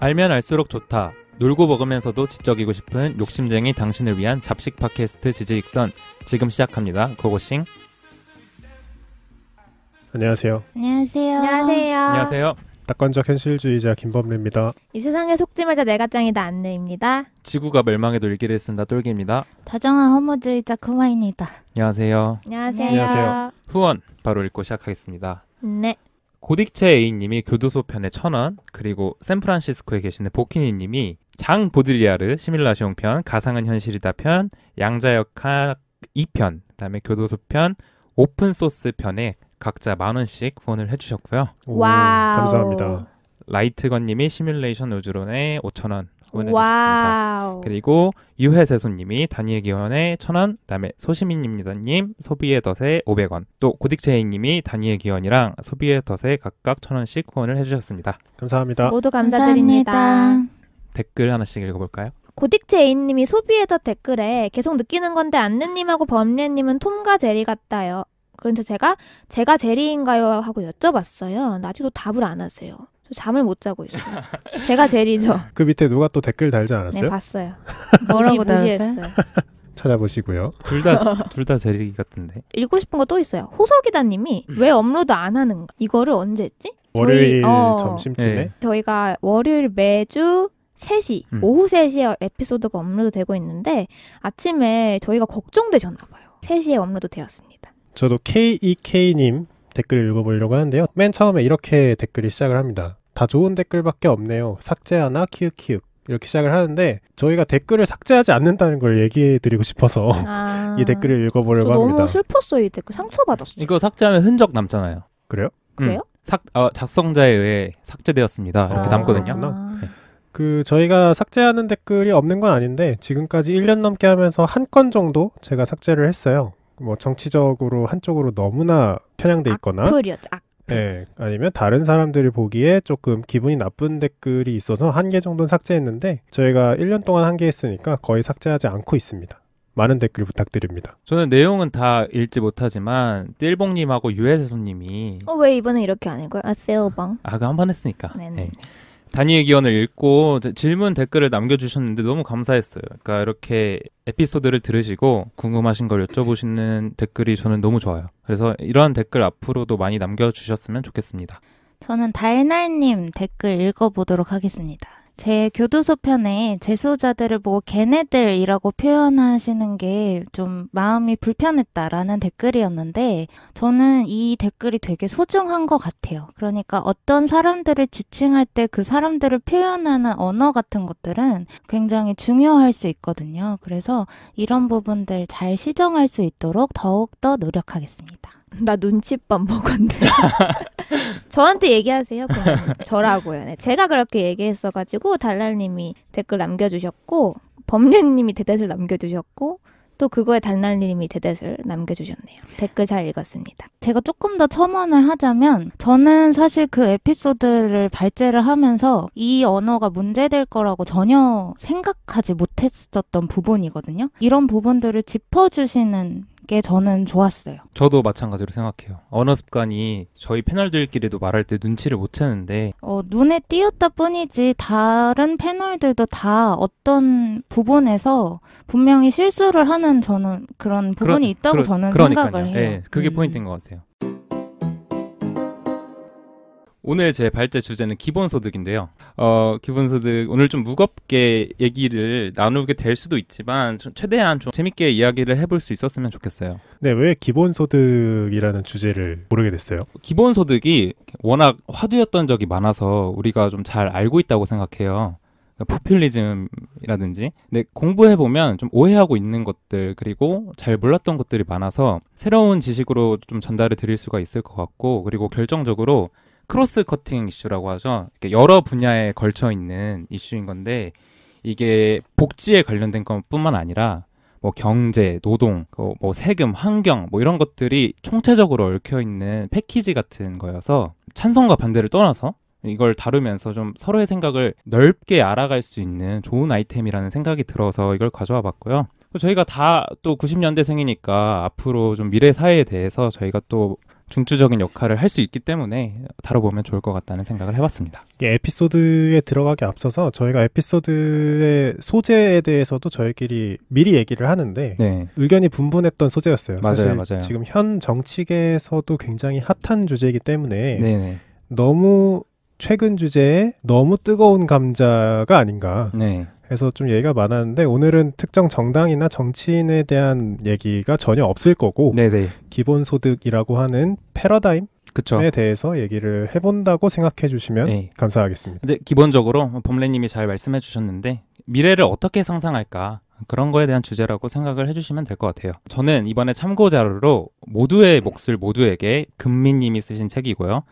알면 알수록 좋다. 놀고 먹으면서도 지적이고 싶은 욕심쟁이 당신을 위한 잡식 팟캐스트 지지익선 지금 시작합니다. 고고싱. 안녕하세요. 안녕하세요. 안녕하세요. 안녕하세요. 낙관적 현실주의자 김범래입니다. 이 세상에 속지마자 내가 짱이다 안내입니다. 지구가 멸망해도 기를 쓴다 똘기입니다. 다정한 허무주의자 크마입니다. 안녕하세요. 안녕하세요. 안녕하세요. 후원 바로 읽고 시작하겠습니다. 네. 고딕체 A님이 교도소 편의 천원, 그리고 샌프란시스코에 계시는 보키니님이 장 보드리아르 시뮬라시온 편, 가상은 현실이다 편, 양자역학 2편, 그다음에 교도소 편, 오픈 소스 편에 각자 만 원씩 후원을 해주셨고요. 와 감사합니다. 라이트건님이 시뮬레이션 우주론에 5천 원, 보내주셨습니다. 그리고 유해세수님이 단위의 기원에 천원 그다음에 소시민입니다님, 소비의 덫에 오백 원또 고딕제이님이 단위의 기원이랑 소비의 덫에 각각 천원씩 후원을 해주셨습니다. 감사합니다. 모두 감사드립니다. 감사합니다. 댓글 하나씩 읽어볼까요? 고딕제이님이 소비의 덫 댓글에 계속 느끼는 건데 안느님하고 범례님은 톰과 제리 같다요. 그런데 제가 제가 제리인가요 하고 여쭤봤어요. 아직도 답을 안 하세요. 저 잠을 못 자고 있어요. 제가 제일이죠. 그 밑에 누가 또 댓글 달지 않았어요? 네, 봤어요. 뭐라고 달았어요? 찾아보시고요. 둘 다 둘 다 제리 같은데. 읽고 싶은 거 또 있어요. 호석이다님이 음. 왜 업로드 안 하는가? 이거를 언제 했지? 월요일 저희, 어, 점심쯤에. 네. 저희가 월요일 매주 3시, 음. 오후 3시에 에피소드가 업로드되고 있는데 아침에 저희가 걱정되셨나 봐요. 3시에 업로드되었습니다. 저도 KEK님 댓글을 읽어보려고 하는데요. 맨 처음에 이렇게 댓글이 시작을 합니다. 다 좋은 댓글밖에 없네요. 삭제하나 키읔키읔 이렇게 시작을 하는데 저희가 댓글을 삭제하지 않는다는 걸 얘기해 드리고 싶어서 아... 이 댓글을 읽어보려고 합니다. 너무 슬펐어요 이 댓글 상처받았어요. 이거 삭제하면 흔적 남잖아요. 그래요? 음. 그래요? 음, 삭 어, 작성자에 의해 삭제되었습니다. 이렇게 아... 남거든요. 네. 그 저희가 삭제하는 댓글이 없는 건 아닌데 지금까지 1년 넘게 하면서 한 건 정도 제가 삭제를 했어요. 뭐 정치적으로 한쪽으로 너무나 편향돼 아, 있거나 악플이었죠. 악 네, 아니면 다른 사람들이 보기에 조금 기분이 나쁜 댓글이 있어서 한 개 정도는 삭제했는데 저희가 1년 동안 한 개 했으니까 거의 삭제하지 않고 있습니다. 많은 댓글 부탁드립니다. 저는 내용은 다 읽지 못하지만 띨봉님하고 유해세손님이 어왜 이번에 이렇게 안 읽어요? 아 셀봉 아그 한 번 했으니까. 네네. 네. 단위의 기원을 읽고 질문 댓글을 남겨주셨는데 너무 감사했어요. 그러니까 이렇게 에피소드를 들으시고 궁금하신 걸 여쭤보시는 댓글이 저는 너무 좋아요. 그래서 이러한 댓글 앞으로도 많이 남겨주셨으면 좋겠습니다. 저는 달날님 댓글 읽어보도록 하겠습니다. 제 교도소 편에 재소자들을 보고 걔네들이라고 표현하시는 게 좀 마음이 불편했다라는 댓글이었는데 저는 이 댓글이 되게 소중한 것 같아요. 그러니까 어떤 사람들을 지칭할 때 그 사람들을 표현하는 언어 같은 것들은 굉장히 중요할 수 있거든요. 그래서 이런 부분들 잘 시정할 수 있도록 더욱더 노력하겠습니다. 나 눈칫밥 먹었는데. 저한테 얘기하세요. 그냥 저라고요. 네, 제가 그렇게 얘기했어가지고 달랄님이 댓글 남겨주셨고 범례님이 대댓을 남겨주셨고 또 그거에 달날님이 대댓을 남겨주셨네요. 댓글 잘 읽었습니다. 제가 조금 더 첨언을 하자면 저는 사실 그 에피소드를 발제를 하면서 이 언어가 문제될 거라고 전혀 생각하지 못했었던 부분이거든요. 이런 부분들을 짚어주시는 게 저는 좋았어요. 저도 마찬가지로 생각해요. 언어 습관이 저희 패널들끼리도 말할 때 눈치를 못 채는데 어, 눈에 띄었다 뿐이지 다른 패널들도 다 어떤 부분에서 분명히 실수를 하는 저는 그런 부분이 그러, 있다고 그러, 저는 그러니까요. 생각을 해요. 네, 그게 음. 포인트인 것 같아요. 오늘 제 발제 주제는 기본소득인데요. 어, 기본소득 오늘 좀 무겁게 얘기를 나누게 될 수도 있지만 최대한 좀 재밌게 이야기를 해볼 수 있었으면 좋겠어요. 네, 왜 기본소득이라는 주제를 모르게 됐어요? 기본소득이 워낙 화두였던 적이 많아서 우리가 좀 잘 알고 있다고 생각해요. 포퓰리즘이라든지 근데 공부해 보면 좀 오해하고 있는 것들 그리고 잘 몰랐던 것들이 많아서 새로운 지식으로 좀전달해 드릴 수가 있을 것 같고 그리고 결정적으로 크로스 커팅 이슈라고 하죠. 여러 분야에 걸쳐 있는 이슈인 건데 이게 복지에 관련된 것뿐만 아니라 뭐 경제, 노동, 그 뭐 세금, 환경 뭐 이런 것들이 총체적으로 얽혀 있는 패키지 같은 거여서 찬성과 반대를 떠나서 이걸 다루면서 좀 서로의 생각을 넓게 알아갈 수 있는 좋은 아이템이라는 생각이 들어서 이걸 가져와 봤고요. 저희가 다 또 90년대생이니까 앞으로 좀 미래 사회에 대해서 저희가 또 중추적인 역할을 할 수 있기 때문에 다뤄보면 좋을 것 같다는 생각을 해봤습니다. 예, 에피소드에 들어가기 앞서서 저희가 에피소드의 소재에 대해서도 저희끼리 미리 얘기를 하는데 네. 의견이 분분했던 소재였어요. 맞아요, 맞아요. 지금 현 정치계에서도 굉장히 핫한 주제이기 때문에 네네. 네. 너무 최근 주제에 너무 뜨거운 감자가 아닌가. 네. 해서 좀 얘기가 많았는데 오늘은 특정 정당이나 정치인에 대한 얘기가 전혀 없을 거고 네네. 기본소득이라고 하는 패러다임 그쵸. 에 대해서 얘기를 해본다고 생각해 주시면 네. 감사하겠습니다. 근데 기본적으로 범례님이 잘 말씀해 주셨는데 미래를 어떻게 상상할까 그런 거에 대한 주제라고 생각을 해주시면 될 것 같아요. 저는 이번에 참고 자료로 모두의 몫을 모두에게 금민님이 쓰신 책이고요.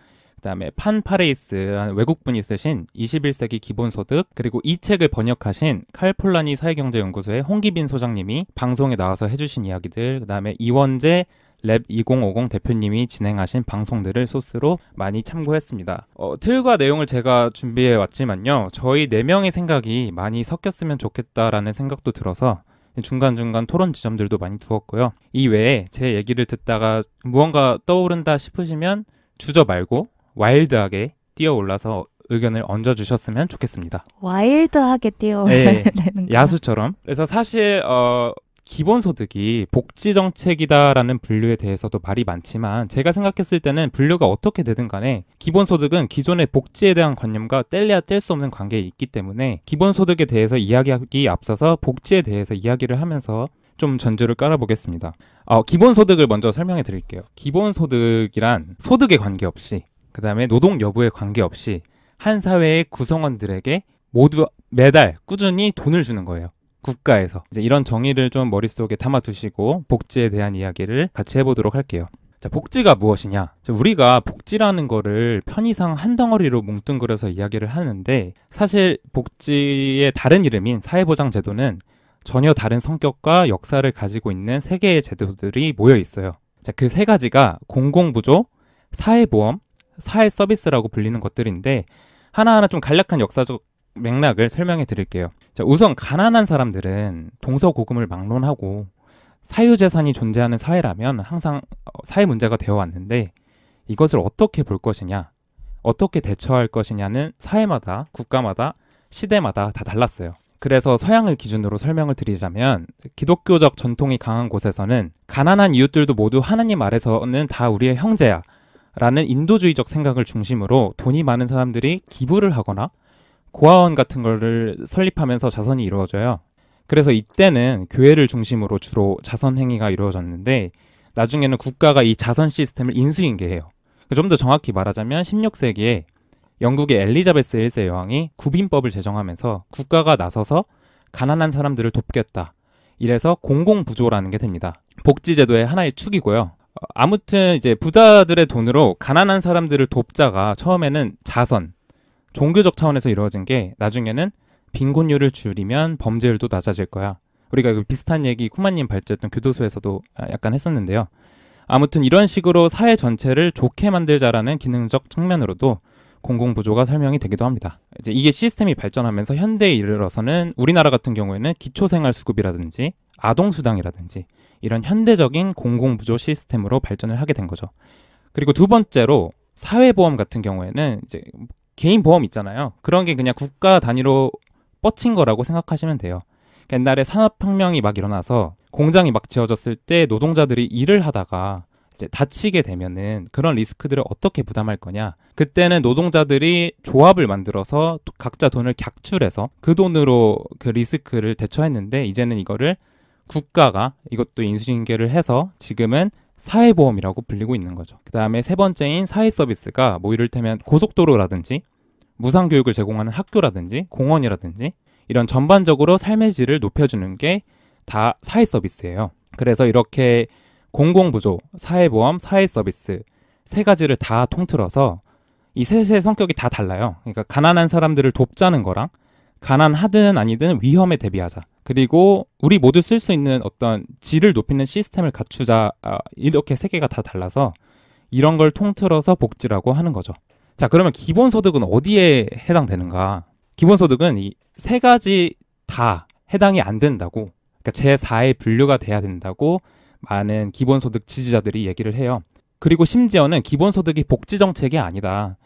그다음에 판파레이스라는 외국분이 쓰신 21세기 기본소득 그리고 이 책을 번역하신 칼폴라니 사회경제연구소의 홍기빈 소장님이 방송에 나와서 해주신 이야기들 그다음에 이원재 랩 2050 대표님이 진행하신 방송들을 소스로 많이 참고했습니다. 어, 틀과 내용을 제가 준비해 왔지만요. 저희 4명의 생각이 많이 섞였으면 좋겠다라는 생각도 들어서 중간중간 토론 지점들도 많이 두었고요. 이외에 제 얘기를 듣다가 무언가 떠오른다 싶으시면 주저 말고 와일드하게 뛰어 올라서 의견을 얹어 주셨으면 좋겠습니다. 와일드하게 예, 예. 뛰어올라야 네, 야수처럼. 그래서 사실 어 기본소득이 복지정책이다라는 분류에 대해서도 말이 많지만 제가 생각했을 때는 분류가 어떻게 되든 간에 기본소득은 기존의 복지에 대한 관념과 뗄래야 뗄 수 없는 관계에 있기 때문에 기본소득에 대해서 이야기하기 앞서서 복지에 대해서 이야기를 하면서 좀 전주를 깔아보겠습니다. 어, 기본소득을 먼저 설명해 드릴게요. 기본소득이란 소득에 관계없이 그 다음에 노동 여부에 관계없이 한 사회의 구성원들에게 모두 매달 꾸준히 돈을 주는 거예요. 국가에서. 이제 이런 정의를 좀 머릿속에 담아두시고 복지에 대한 이야기를 같이 해보도록 할게요. 자, 복지가 무엇이냐? 우리가 복지라는 거를 편의상 한 덩어리로 뭉뚱그려서 이야기를 하는데 사실 복지의 다른 이름인 사회보장제도는 전혀 다른 성격과 역사를 가지고 있는 세 개의 제도들이 모여 있어요. 자, 그 세 가지가 공공부조, 사회보험, 사회 서비스라고 불리는 것들인데 하나하나 좀 간략한 역사적 맥락을 설명해 드릴게요. 자, 우선 가난한 사람들은 동서고금을 막론하고 사유재산이 존재하는 사회라면 항상 어, 사회 문제가 되어 왔는데 이것을 어떻게 볼 것이냐, 어떻게 대처할 것이냐는 사회마다, 국가마다, 시대마다 다 달랐어요. 그래서 서양을 기준으로 설명을 드리자면 기독교적 전통이 강한 곳에서는 가난한 이웃들도 모두 하나님 아래서는 다 우리의 형제야. 라는 인도주의적 생각을 중심으로 돈이 많은 사람들이 기부를 하거나 고아원 같은 거를 설립하면서 자선이 이루어져요. 그래서 이때는 교회를 중심으로 주로 자선 행위가 이루어졌는데 나중에는 국가가 이 자선 시스템을 인수인계해요. 좀 더 정확히 말하자면 16세기에 영국의 엘리자베스 1세 여왕이 구빈법을 제정하면서 국가가 나서서 가난한 사람들을 돕겠다. 이래서 공공부조라는 게 됩니다. 복지제도의 하나의 축이고요. 아무튼 이제 부자들의 돈으로 가난한 사람들을 돕자가 처음에는 자선, 종교적 차원에서 이루어진 게 나중에는 빈곤율을 줄이면 범죄율도 낮아질 거야. 우리가 그 비슷한 얘기 쿠마님 발제했던 교도소에서도 아, 약간 했었는데요. 아무튼 이런 식으로 사회 전체를 좋게 만들자라는 기능적 측면으로도 공공부조가 설명이 되기도 합니다. 이제 이게 시스템이 발전하면서 현대에 이르러서는 우리나라 같은 경우에는 기초생활수급이라든지 아동수당이라든지 이런 현대적인 공공부조 시스템으로 발전을 하게 된 거죠. 그리고 두 번째로 사회보험 같은 경우에는 이제 개인 보험 있잖아요. 그런 게 그냥 국가 단위로 뻗친 거라고 생각하시면 돼요. 그러니까 옛날에 산업혁명이 막 일어나서 공장이 막 지어졌을 때 노동자들이 일을 하다가 이제 다치게 되면은 그런 리스크들을 어떻게 부담할 거냐. 그때는 노동자들이 조합을 만들어서 각자 돈을 객출해서 그 돈으로 그 리스크를 대처했는데 이제는 이거를 국가가 이것도 인수인계를 해서 지금은 사회보험이라고 불리고 있는 거죠. 그 다음에 세 번째인 사회서비스가 뭐 이를테면 고속도로라든지 무상교육을 제공하는 학교라든지 공원이라든지 이런 전반적으로 삶의 질을 높여주는 게 다 사회서비스예요. 그래서 이렇게 공공부조, 사회보험, 사회서비스 세 가지를 다 통틀어서 이 셋의 성격이 다 달라요. 그러니까 가난한 사람들을 돕자는 거랑 가난하든 아니든 위험에 대비하자. 그리고 우리 모두 쓸 수 있는 어떤 질을 높이는 시스템을 갖추자 아, 이렇게 세 개가 다 달라서 이런 걸 통틀어서 복지라고 하는 거죠. 자 그러면 기본소득은 어디에 해당되는가? 기본소득은 이 세 가지 다 해당이 안 된다고 그러니까 제4의 분류가 돼야 된다고 많은 기본소득 지지자들이 얘기를 해요. 그리고 심지어는 기본소득이 복지정책이 아니다.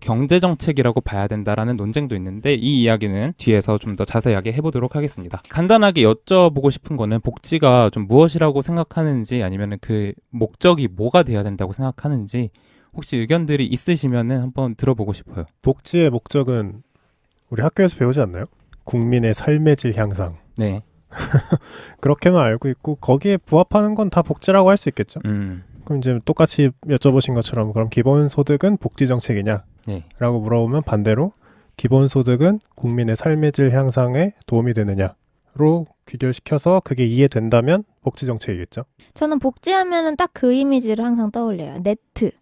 경제 정책이라고 봐야 된다라는 논쟁도 있는데 이 이야기는 뒤에서 좀 더 자세하게 해보도록 하겠습니다. 간단하게 여쭤보고 싶은 거는 복지가 좀 무엇이라고 생각하는지 아니면 그 목적이 뭐가 돼야 된다고 생각하는지 혹시 의견들이 있으시면 한번 들어보고 싶어요. 복지의 목적은 우리 학교에서 배우지 않나요? 국민의 삶의 질 향상. 네. 그렇게만 알고 있고 거기에 부합하는 건 다 복지라고 할 수 있겠죠. 음. 그럼 이제 똑같이 여쭤보신 것처럼 그럼 기본 소득은 복지 정책이냐라고 네. 물어보면 반대로 기본 소득은 국민의 삶의 질 향상에 도움이 되느냐로 귀결시켜서 그게 이해된다면 복지 정책이겠죠. 저는 복지하면은 딱 그 이미지를 항상 떠올려요. 네트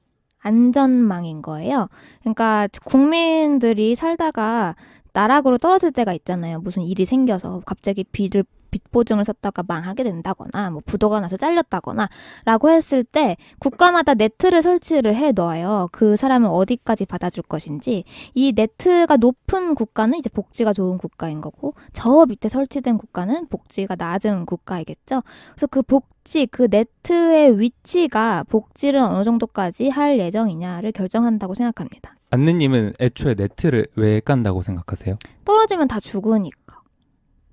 안전망인 거예요. 그러니까 국민들이 살다가 나락으로 떨어질 때가 있잖아요. 무슨 일이 생겨서 갑자기 빚을 빚 보증을 섰다가 망하게 된다거나 뭐 부도가 나서 잘렸다거나 라고 했을 때 국가마다 네트를 설치를 해 놓아요. 그 사람을 어디까지 받아줄 것인지 이 네트가 높은 국가는 이제 복지가 좋은 국가인 거고 저 밑에 설치된 국가는 복지가 낮은 국가이겠죠. 그래서 그 복지 그 네트의 위치가 복지를 어느 정도까지 할 예정이냐를 결정한다고 생각합니다. 안느님은 애초에 네트를 왜 깐다고 생각하세요? 떨어지면 다 죽으니까.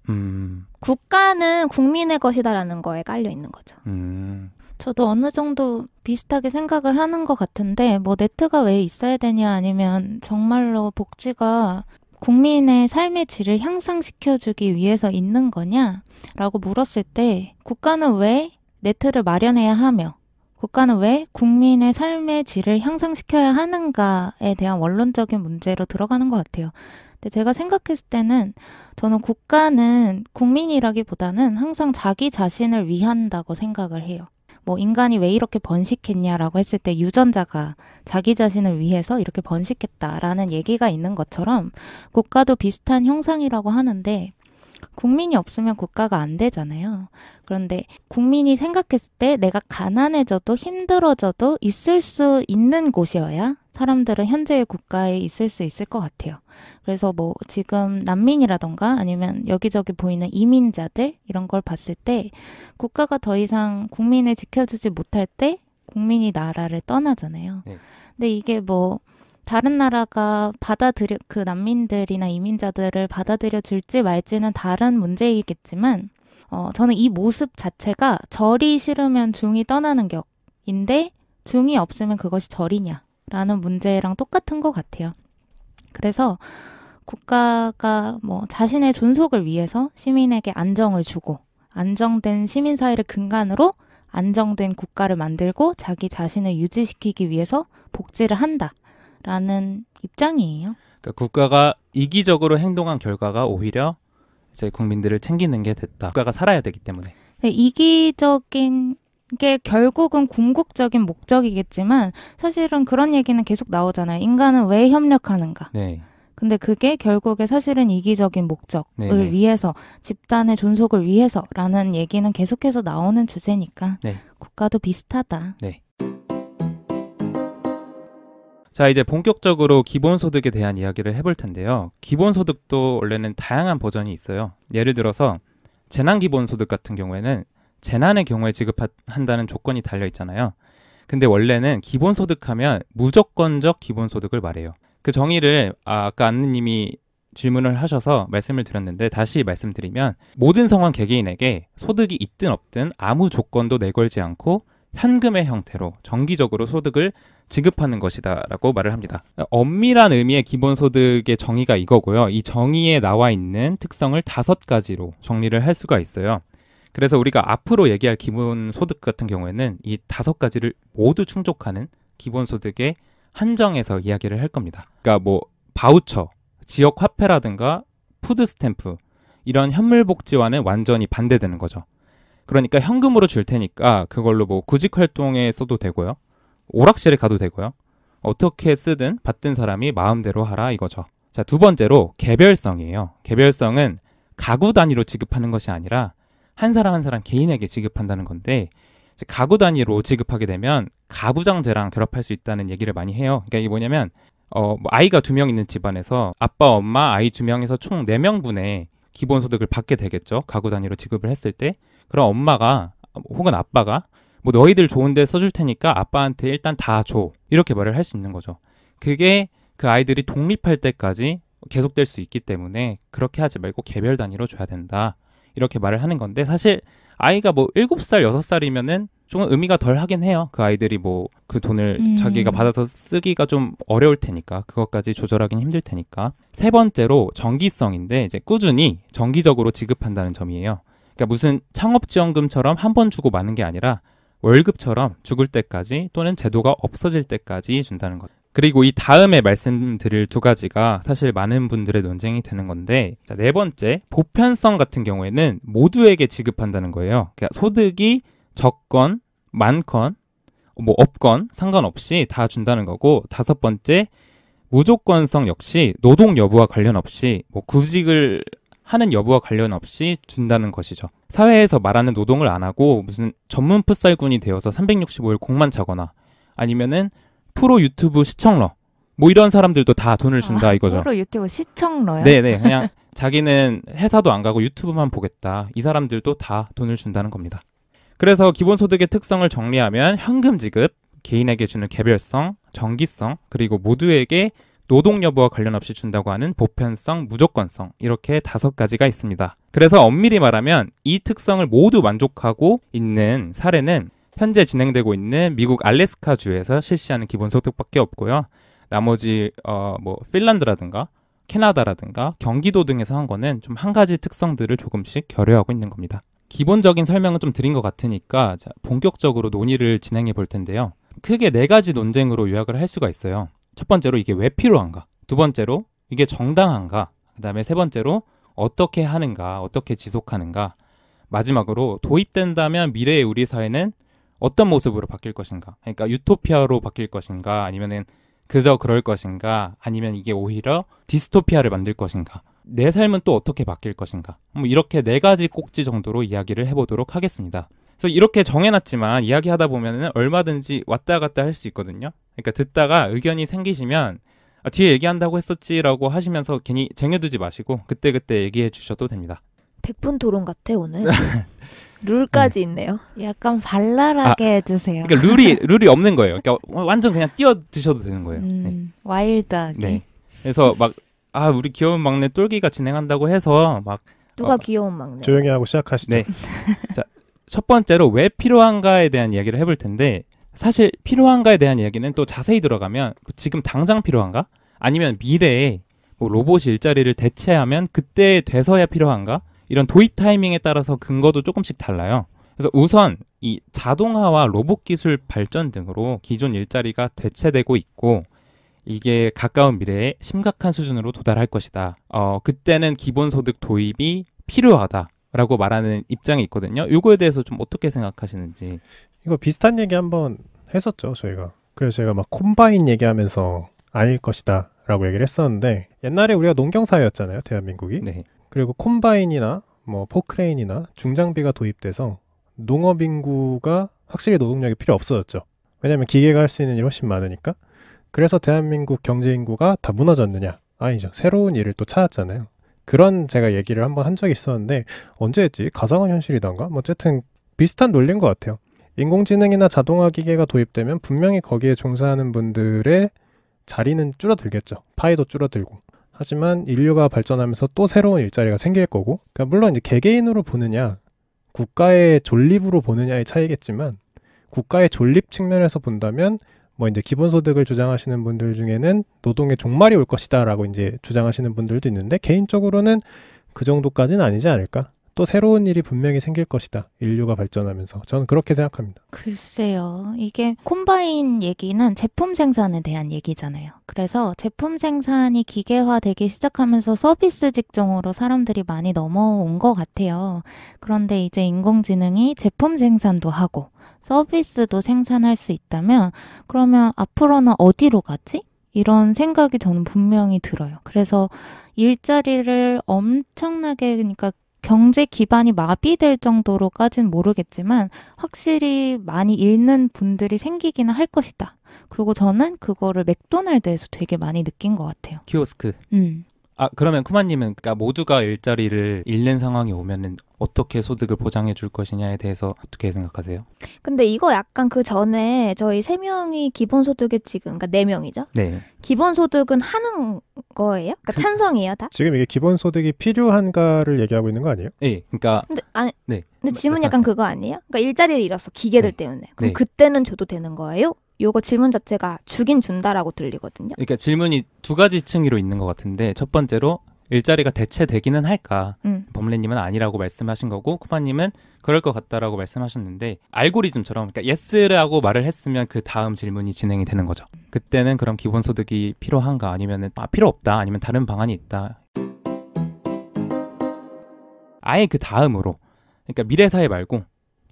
음. 국가는 국민의 것이다라는 거에 깔려 있는 거죠. 음. 저도 어느 정도 비슷하게 생각을 하는 것 같은데 뭐 네트가 왜 있어야 되냐 아니면 정말로 복지가 국민의 삶의 질을 향상시켜주기 위해서 있는 거냐라고 물었을 때 국가는 왜 네트를 마련해야 하며 국가는 왜 국민의 삶의 질을 향상시켜야 하는가에 대한 원론적인 문제로 들어가는 것 같아요. 근데 제가 생각했을 때는 저는 국가는 국민이라기보다는 항상 자기 자신을 위한다고 생각을 해요. 뭐 인간이 왜 이렇게 번식했냐라고 했을 때 유전자가 자기 자신을 위해서 이렇게 번식했다라는 얘기가 있는 것처럼 국가도 비슷한 형상이라고 하는데 국민이 없으면 국가가 안 되잖아요. 그런데 국민이 생각했을 때 내가 가난해져도 힘들어져도 있을 수 있는 곳이어야 사람들은 현재의 국가에 있을 수 있을 것 같아요. 그래서 뭐 지금 난민이라던가 아니면 여기저기 보이는 이민자들 이런 걸 봤을 때 국가가 더 이상 국민을 지켜주지 못할 때 국민이 나라를 떠나잖아요. 네. 근데 이게 뭐 다른 나라가 받아들여 그 난민들이나 이민자들을 받아들여 줄지 말지는 다른 문제이겠지만 어 저는 이 모습 자체가 절이 싫으면 중이 떠나는 격인데 중이 없으면 그것이 절이냐 라는 문제랑 똑같은 것 같아요. 그래서 국가가 뭐 자신의 존속을 위해서 시민에게 안정을 주고 안정된 시민사회를 근간으로 안정된 국가를 만들고 자기 자신을 유지시키기 위해서 복지를 한다라는 입장이에요. 그러니까 국가가 이기적으로 행동한 결과가 오히려 이제 국민들을 챙기는 게 됐다. 국가가 살아야 되기 때문에. 네, 이기적인 이게 결국은 궁극적인 목적이겠지만 사실은 그런 얘기는 계속 나오잖아요. 인간은 왜 협력하는가? 네. 근데 그게 결국에 사실은 이기적인 목적을 네네. 네. 위해서 집단의 존속을 위해서라는 얘기는 계속해서 나오는 주제니까 네. 국가도 비슷하다. 네. 자, 이제 본격적으로 기본소득에 대한 이야기를 해볼 텐데요. 기본소득도 원래는 다양한 버전이 있어요. 예를 들어서 재난기본소득 같은 경우에는 재난의 경우에 지급한다는 조건이 달려 있잖아요. 근데 원래는 기본소득하면 무조건적 기본소득을 말해요. 그 정의를 아까 안느님이 질문을 하셔서 말씀을 드렸는데 다시 말씀드리면 모든 성원 개개인에게 소득이 있든 없든 아무 조건도 내걸지 않고 현금의 형태로 정기적으로 소득을 지급하는 것이다 라고 말을 합니다. 엄밀한 의미의 기본소득의 정의가 이거고요. 이 정의에 나와 있는 특성을 다섯 가지로 정리를 할 수가 있어요. 그래서 우리가 앞으로 얘기할 기본 소득 같은 경우에는 이 다섯 가지를 모두 충족하는 기본 소득의한정에서 이야기를 할 겁니다. 그러니까 뭐 바우처, 지역 화폐라든가 푸드 스탬프 이런 현물 복지와는 완전히 반대되는 거죠. 그러니까 현금으로 줄 테니까 그걸로 뭐 구직 활동에 써도 되고요. 오락실에 가도 되고요. 어떻게 쓰든 받든 사람이 마음대로 하라 이거죠. 자, 두 번째로 개별성이에요. 개별성은 가구 단위로 지급하는 것이 아니라 한 사람 한 사람 개인에게 지급한다는 건데 가구 단위로 지급하게 되면 가부장제랑 결합할 수 있다는 얘기를 많이 해요. 그러니까 이게 뭐냐면 어, 뭐 아이가 두 명 있는 집안에서 아빠, 엄마, 아이 두 명에서 총 네 명분의 기본 소득을 받게 되겠죠. 가구 단위로 지급을 했을 때 그럼 엄마가 혹은 아빠가 뭐 너희들 좋은데 써줄 테니까 아빠한테 일단 다 줘 이렇게 말을 할 수 있는 거죠. 그게 그 아이들이 독립할 때까지 계속될 수 있기 때문에 그렇게 하지 말고 개별 단위로 줘야 된다. 이렇게 말을 하는 건데 사실 아이가 뭐 일곱 살 여섯 살이면은 조금 의미가 덜 하긴 해요. 그 아이들이 뭐 그 돈을 음. 자기가 받아서 쓰기가 좀 어려울 테니까 그것까지 조절하긴 힘들 테니까 세 번째로 정기성인데 이제 꾸준히 정기적으로 지급한다는 점이에요. 그러니까 무슨 창업지원금처럼 한 번 주고 마는 게 아니라 월급처럼 죽을 때까지 또는 제도가 없어질 때까지 준다는 것. 그리고 이 다음에 말씀드릴 두 가지가 사실 많은 분들의 논쟁이 되는 건데 자, 네 번째 보편성 같은 경우에는 모두에게 지급한다는 거예요. 그러니까 소득이 적건, 많건, 뭐 없건 상관없이 다 준다는 거고 다섯 번째 무조건성 역시 노동 여부와 관련 없이 뭐 구직을 하는 여부와 관련 없이 준다는 것이죠. 사회에서 말하는 노동을 안 하고 무슨 전문 풋살군이 되어서 365일 공만 차거나 아니면은 프로 유튜브 시청러 뭐 이런 사람들도 다 돈을 아, 준다 아, 이거죠. 프로 유튜브 시청러요? 네네 그냥 자기는 회사도 안 가고 유튜브만 보겠다. 이 사람들도 다 돈을 준다는 겁니다. 그래서 기본소득의 특성을 정리하면 현금 지급, 개인에게 주는 개별성, 정기성, 그리고 모두에게 노동 여부와 관련 없이 준다고 하는 보편성, 무조건성 이렇게 다섯 가지가 있습니다. 그래서 엄밀히 말하면 이 특성을 모두 만족하고 있는 사례는 현재 진행되고 있는 미국 알래스카 주에서 실시하는 기본 소득밖에 없고요. 나머지 어, 뭐 핀란드라든가 캐나다라든가 경기도 등에서 한 거는 좀 한 가지 특성들을 조금씩 결여하고 있는 겁니다. 기본적인 설명은 좀 드린 것 같으니까 자, 본격적으로 논의를 진행해 볼 텐데요. 크게 네 가지 논쟁으로 요약을 할 수가 있어요. 첫 번째로 이게 왜 필요한가? 두 번째로 이게 정당한가? 그다음에 세 번째로 어떻게 하는가? 어떻게 지속하는가? 마지막으로 도입된다면 미래의 우리 사회는 어떤 모습으로 바뀔 것인가. 그러니까 유토피아로 바뀔 것인가 아니면은 그저 그럴 것인가 아니면 이게 오히려 디스토피아를 만들 것인가. 내 삶은 또 어떻게 바뀔 것인가. 뭐 이렇게 네 가지 꼭지 정도로 이야기를 해보도록 하겠습니다. 그래서 이렇게 정해놨지만 이야기하다 보면은 얼마든지 왔다 갔다 할 수 있거든요. 그러니까 듣다가 의견이 생기시면 아, 뒤에 얘기한다고 했었지라고 하시면서 괜히 쟁여두지 마시고 그때그때 얘기해 주셔도 됩니다. 백분 토론 같아 오늘. 룰까지 음. 있네요. 약간 발랄하게 아, 해주세요. 그러니까 룰이 룰이 없는 거예요. 그러니까 완전 그냥 뛰어 드셔도 되는 거예요. 음, 네. 와일드하게. 네. 그래서 막 아 우리 귀여운 막내 똘기가 진행한다고 해서 막 누가 어, 귀여운 막내 조용히 하고 시작하시죠. 네. 자첫 번째로 왜 필요한가에 대한 이야기를 해볼 텐데 사실 필요한가에 대한 이야기는 또 자세히 들어가면 뭐 지금 당장 필요한가 아니면 미래에 뭐 로봇이 일자리를 대체하면 그때 돼서야 필요한가 이런 도입 타이밍에 따라서 근거도 조금씩 달라요. 그래서 우선 이 자동화와 로봇 기술 발전 등으로 기존 일자리가 대체되고 있고 이게 가까운 미래에 심각한 수준으로 도달할 것이다. 어, 그때는 기본소득 도입이 필요하다라고 말하는 입장이 있거든요. 요거에 대해서 좀 어떻게 생각하시는지. 이거 비슷한 얘기 한번 했었죠, 저희가. 그래서 제가 막 콤바인 얘기하면서 아닐 것이다 라고 얘기를 했었는데 옛날에 우리가 농경사회였잖아요, 대한민국이. 네. 그리고 콤바인이나 뭐 포크레인이나 중장비가 도입돼서 농업 인구가 확실히 노동력이 필요 없어졌죠. 왜냐면 기계가 할 수 있는 일이 훨씬 많으니까. 그래서 대한민국 경제 인구가 다 무너졌느냐? 아니죠. 새로운 일을 또 찾았잖아요. 그런 제가 얘기를 한 번 한 적이 있었는데 언제 였지 가상은 현실이던가? 뭐 어쨌든 비슷한 논리인 것 같아요. 인공지능이나 자동화 기계가 도입되면 분명히 거기에 종사하는 분들의 자리는 줄어들겠죠. 파이도 줄어들고. 하지만 인류가 발전하면서 또 새로운 일자리가 생길 거고, 그러니까 물론 이제 개개인으로 보느냐, 국가의 존립으로 보느냐의 차이겠지만, 국가의 존립 측면에서 본다면, 뭐 이제 기본소득을 주장하시는 분들 중에는 노동의 종말이 올 것이다라고 이제 주장하시는 분들도 있는데, 개인적으로는 그 정도까지는 아니지 않을까? 또 새로운 일이 분명히 생길 것이다. 인류가 발전하면서. 저는 그렇게 생각합니다. 글쎄요. 이게 콤바인 얘기는 제품 생산에 대한 얘기잖아요. 그래서 제품 생산이 기계화되기 시작하면서 서비스 직종으로 사람들이 많이 넘어온 것 같아요. 그런데 이제 인공지능이 제품 생산도 하고 서비스도 생산할 수 있다면 그러면 앞으로는 어디로 가지? 이런 생각이 저는 분명히 들어요. 그래서 일자리를 엄청나게 그러니까 경제 기반이 마비될 정도로까진 모르겠지만 확실히 많이 잃는 분들이 생기기는 할 것이다. 그리고 저는 그거를 맥도날드에서 되게 많이 느낀 것 같아요. 키오스크. 음. 아 그러면 쿠마님은 그러니까 모두가 일자리를 잃는 상황이 오면은 어떻게 소득을 보장해 줄 것이냐에 대해서 어떻게 생각하세요? 근데 이거 약간 그 전에 저희 세 명이 기본소득에 지금 그러니까 네 명이죠? 네. 기본소득은 하는 거예요? 그러니까 찬성이에요 그 다? 지금 이게 기본소득이 필요한가를 얘기하고 있는 거 아니에요? 네, 그러니까 근데 아니 네. 근데 질문 약간 그거 아니에요? 그러니까 일자리를 잃었어 기계들 네. 때문에 그럼 네. 그때는 줘도 되는 거예요? 요거 질문 자체가 주긴 준다라고 들리거든요. 그러니까 질문이 두 가지 층위로 있는 것 같은데 첫 번째로 일자리가 대체되기는 할까? 음. 범례님은 아니라고 말씀하신 거고 쿠마님은 그럴 것 같다라고 말씀하셨는데 알고리즘처럼 그러니까 예스라고 말을 했으면 그 다음 질문이 진행이 되는 거죠. 그때는 그럼 기본소득이 필요한가 아니면아 필요 없다 아니면 다른 방안이 있다. 아예 그 다음으로 그러니까 미래 사회 말고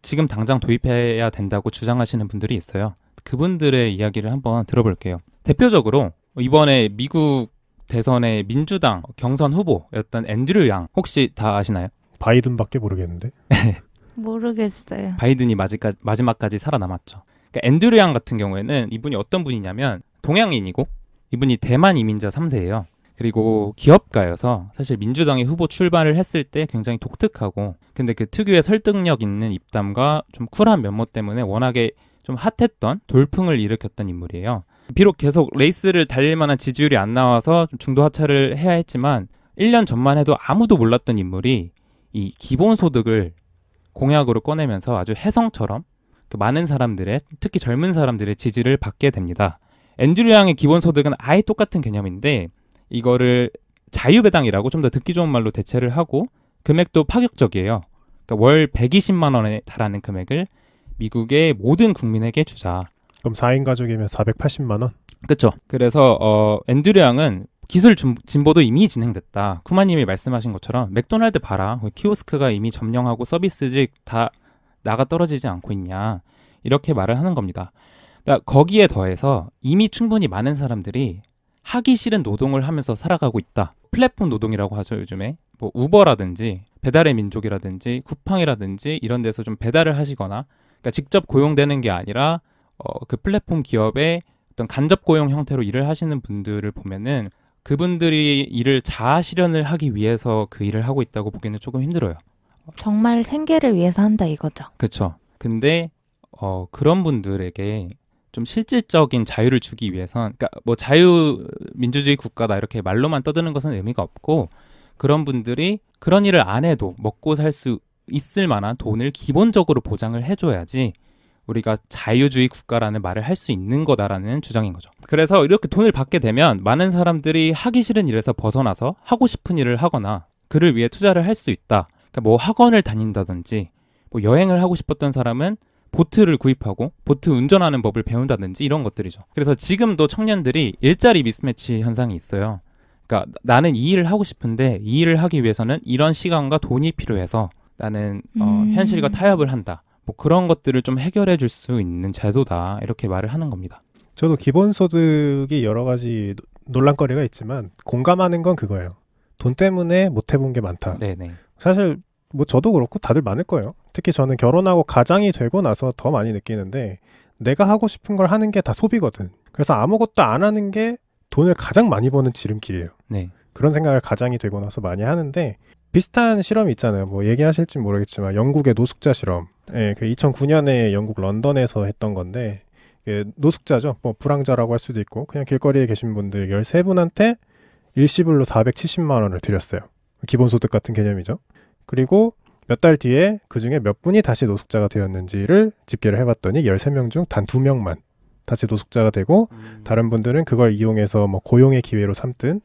지금 당장 도입해야 된다고 주장하시는 분들이 있어요. 그분들의 이야기를 한번 들어볼게요. 대표적으로 이번에 미국 대선의 민주당 경선 후보였던 앤드류 양 혹시 다 아시나요? 바이든밖에 모르겠는데. 모르겠어요. 바이든이 마지까 마지막까지 살아남았죠. 그러니까 앤드류 양 같은 경우에는 이분이 어떤 분이냐면 동양인이고 이분이 대만 이민자 3세예요. 그리고 기업가여서 사실 민주당이 후보 출발을 했을 때 굉장히 독특하고 근데 그 특유의 설득력 있는 입담과 좀 쿨한 면모 때문에 워낙에 좀 핫했던 돌풍을 일으켰던 인물이에요. 비록 계속 레이스를 달릴 만한 지지율이 안 나와서 중도 하차를 해야 했지만 1년 전만 해도 아무도 몰랐던 인물이 이 기본소득을 공약으로 꺼내면서 아주 혜성처럼그 많은 사람들의 특히 젊은 사람들의 지지를 받게 됩니다. 앤드류 양의 기본소득은 아예 똑같은 개념인데 이거를 자유배당이라고 좀 더 듣기 좋은 말로 대체를 하고 금액도 파격적이에요. 그러니까 월 120만 원에 달하는 금액을 미국의 모든 국민에게 주자. 그럼 4인 가족이면 480만 원? 그렇죠. 그래서 어, 앤드류 양은 기술 진보도 이미 진행됐다. 쿠마님이 말씀하신 것처럼 맥도날드 봐라. 키오스크가 이미 점령하고 서비스직 다 나가 떨어지지 않고 있냐. 이렇게 말을 하는 겁니다. 그러니까 거기에 더해서 이미 충분히 많은 사람들이 하기 싫은 노동을 하면서 살아가고 있다. 플랫폼 노동이라고 하죠, 요즘에. 뭐 우버라든지 배달의 민족이라든지 쿠팡이라든지 이런 데서 좀 배달을 하시거나 그러니까 직접 고용되는 게 아니라 어, 그 플랫폼 기업의 어떤 간접 고용 형태로 일을 하시는 분들을 보면은 그분들이 일을 자아 실현을 하기 위해서 그 일을 하고 있다고 보기는 조금 힘들어요. 정말 생계를 위해서 한다 이거죠. 그렇죠. 근데 어, 그런 분들에게 좀 실질적인 자유를 주기 위해선 그러니까 뭐 자유 민주주의 국가다 이렇게 말로만 떠드는 것은 의미가 없고 그런 분들이 그런 일을 안 해도 먹고 살수 있을 만한 돈을 기본적으로 보장을 해줘야지 우리가 자유주의 국가라는 말을 할 수 있는 거다라는 주장인 거죠. 그래서 이렇게 돈을 받게 되면 많은 사람들이 하기 싫은 일에서 벗어나서 하고 싶은 일을 하거나 그를 위해 투자를 할 수 있다. 그러니까 뭐 학원을 다닌다든지 뭐 여행을 하고 싶었던 사람은 보트를 구입하고 보트 운전하는 법을 배운다든지 이런 것들이죠. 그래서 지금도 청년들이 일자리 미스매치 현상이 있어요. 그러니까 나는 이 일을 하고 싶은데 이 일을 하기 위해서는 이런 시간과 돈이 필요해서 나는 어, 음. 현실과 타협을 한다. 뭐 그런 것들을 좀 해결해 줄 수 있는 제도다. 이렇게 말을 하는 겁니다. 저도 기본소득이 여러 가지 논란거리가 있지만 공감하는 건 그거예요. 돈 때문에 못 해본 게 많다. 네네. 사실 뭐 저도 그렇고 다들 많을 거예요. 특히 저는 결혼하고 가장이 되고 나서 더 많이 느끼는데 내가 하고 싶은 걸 하는 게 다 소비거든. 그래서 아무것도 안 하는 게 돈을 가장 많이 버는 지름길이에요. 네. 그런 생각을 가장이 되고 나서 많이 하는데 비슷한 실험이 있잖아요. 뭐 얘기하실지 모르겠지만 영국의 노숙자 실험. 예, 그 2009년에 영국 런던에서 했던 건데 예, 노숙자죠. 뭐 불황자라고 할 수도 있고 그냥 길거리에 계신 분들 13분한테 일시불로 470만 원을 드렸어요. 기본소득 같은 개념이죠. 그리고 몇 달 뒤에 그 중에 몇 분이 다시 노숙자가 되었는지를 집계를 해봤더니 13명 중 단 2명만 다시 노숙자가 되고 음. 다른 분들은 그걸 이용해서 뭐 고용의 기회로 삼든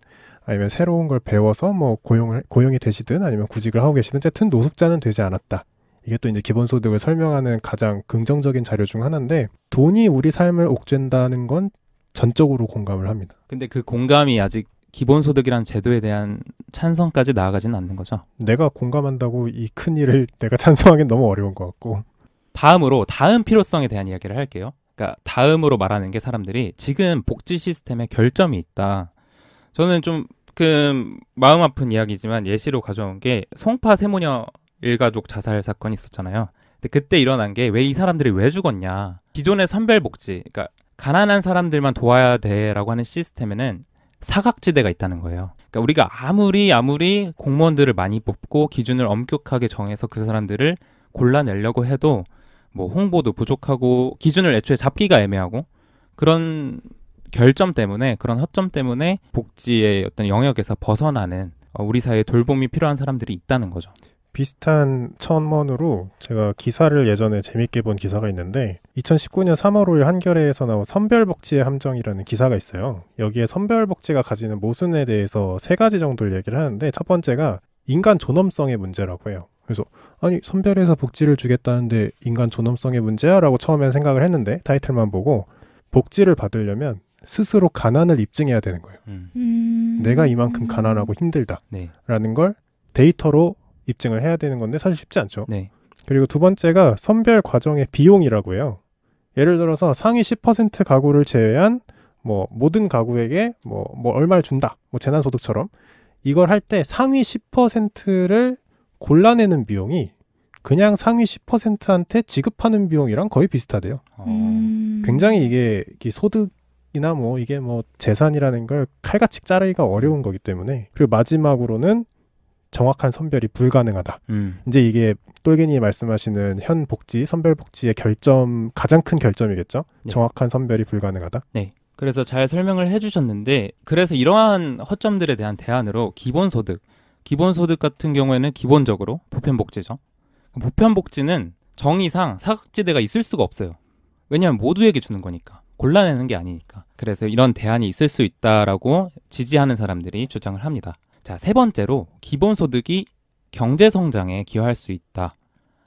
아니면 새로운 걸 배워서 뭐 고용을 고용이 되시든 아니면 구직을 하고 계시든 어쨌든 노숙자는 되지 않았다. 이게 또 이제 기본소득을 설명하는 가장 긍정적인 자료 중 하나인데 돈이 우리 삶을 옥죄는다는 건 전적으로 공감을 합니다. 근데 그 공감이 아직 기본소득이란 제도에 대한 찬성까지 나아가지는 않는 거죠. 내가 공감한다고 이 큰 일을 내가 찬성하기는 너무 어려운 것 같고. 다음으로 다음 필요성에 대한 이야기를 할게요. 그러니까 다음으로 말하는 게 사람들이 지금 복지 시스템에 결점이 있다. 저는 좀 조금 마음 아픈 이야기지만 예시로 가져온 게 송파 세모녀 일가족 자살 사건이 있었잖아요. 근데 그때 일어난 게 왜 이 사람들이 왜 죽었냐. 기존의 선별복지, 그러니까 가난한 사람들만 도와야 돼라고 하는 시스템에는 사각지대가 있다는 거예요. 그러니까 우리가 아무리 아무리 공무원들을 많이 뽑고 기준을 엄격하게 정해서 그 사람들을 골라내려고 해도 뭐 홍보도 부족하고 기준을 애초에 잡기가 애매하고 그런 결점 때문에 그런 허점 때문에 복지의 어떤 영역에서 벗어나는 어, 우리 사회에 돌봄이 필요한 사람들이 있다는 거죠. 비슷한 천문으로 제가 기사를 예전에 재밌게 본 기사가 있는데 2019년 3월 5일 한겨레에서 나온 선별복지의 함정이라는 기사가 있어요. 여기에 선별복지가 가지는 모순에 대해서 세 가지 정도를 얘기를 하는데 첫 번째가 인간 존엄성의 문제라고 해요. 그래서 아니 선별해서 복지를 주겠다는데 인간 존엄성의 문제야라고 처음엔 생각을 했는데 타이틀만 보고 복지를 받으려면 스스로 가난을 입증해야 되는 거예요. 음. 음. 내가 이만큼 가난하고 힘들다라는 네. 걸 데이터로 입증을 해야 되는 건데 사실 쉽지 않죠. 네. 그리고 두 번째가 선별 과정의 비용이라고 해요. 예를 들어서 상위 10% 가구를 제외한 뭐 모든 가구에게 뭐, 뭐 얼마를 준다. 뭐 재난소득처럼 이걸 할 때 상위 10%를 골라내는 비용이 그냥 상위 10%한테 지급하는 비용이랑 거의 비슷하대요. 아. 음. 굉장히 이게 소득 이나 뭐 이게 뭐 재산이라는 걸 칼같이 자르기가 어려운 거기 때문에 그리고 마지막으로는 정확한 선별이 불가능하다. 음. 이제 이게 똘개니 말씀하시는 현 복지 선별 복지의 결점 가장 큰 결점이겠죠. 네. 정확한 선별이 불가능하다. 네. 그래서 잘 설명을 해주셨는데 그래서 이러한 허점들에 대한 대안으로 기본소득 기본소득 같은 경우에는 기본적으로 보편복지죠. 보편복지는 정의상 사각지대가 있을 수가 없어요. 왜냐하면 모두에게 주는 거니까. 골라내는 게 아니니까. 그래서 이런 대안이 있을 수 있다라고 지지하는 사람들이 주장을 합니다. 자, 세 번째로 기본소득이 경제성장에 기여할 수 있다.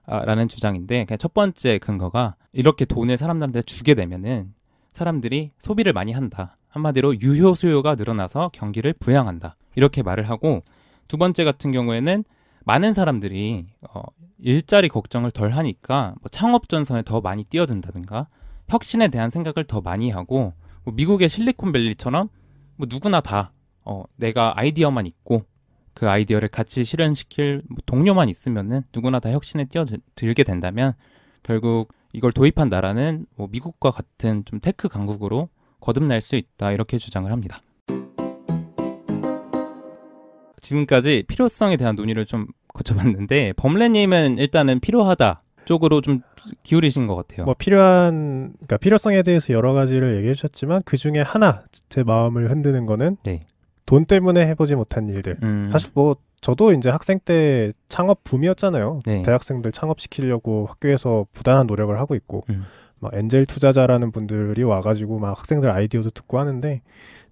라는 주장인데 그냥 첫 번째 근거가 이렇게 돈을 사람들한테 주게 되면은 사람들이 소비를 많이 한다. 한마디로 유효 수요가 늘어나서 경기를 부양한다. 이렇게 말을 하고 두 번째 같은 경우에는 많은 사람들이 어, 일자리 걱정을 덜 하니까 뭐 창업 전선에 더 많이 뛰어든다든가 혁신에 대한 생각을 더 많이 하고 뭐 미국의 실리콘밸리처럼 뭐 누구나 다 어, 내가 아이디어만 있고 그 아이디어를 같이 실현시킬 뭐 동료만 있으면은 누구나 다 혁신에 뛰어들게 된다면 결국 이걸 도입한 나라는 뭐 미국과 같은 좀 테크 강국으로 거듭날 수 있다 이렇게 주장을 합니다. 지금까지 필요성에 대한 논의를 좀 거쳐봤는데 범례님은 일단은 필요하다 쪽으로 좀 기울이신 것 같아요. 뭐 필요한 그러니까 필요성에 대해서 여러 가지를 얘기해 주셨지만 그 중에 하나 제 마음을 흔드는 거는 네. 돈 때문에 해보지 못한 일들. 음. 사실 뭐 저도 이제 학생 때 창업 붐이었잖아요. 네. 대학생들 창업시키려고 학교에서 부단한 노력을 하고 있고 음. 막 엔젤 투자자라는 분들이 와가지고 막 학생들 아이디어도 듣고 하는데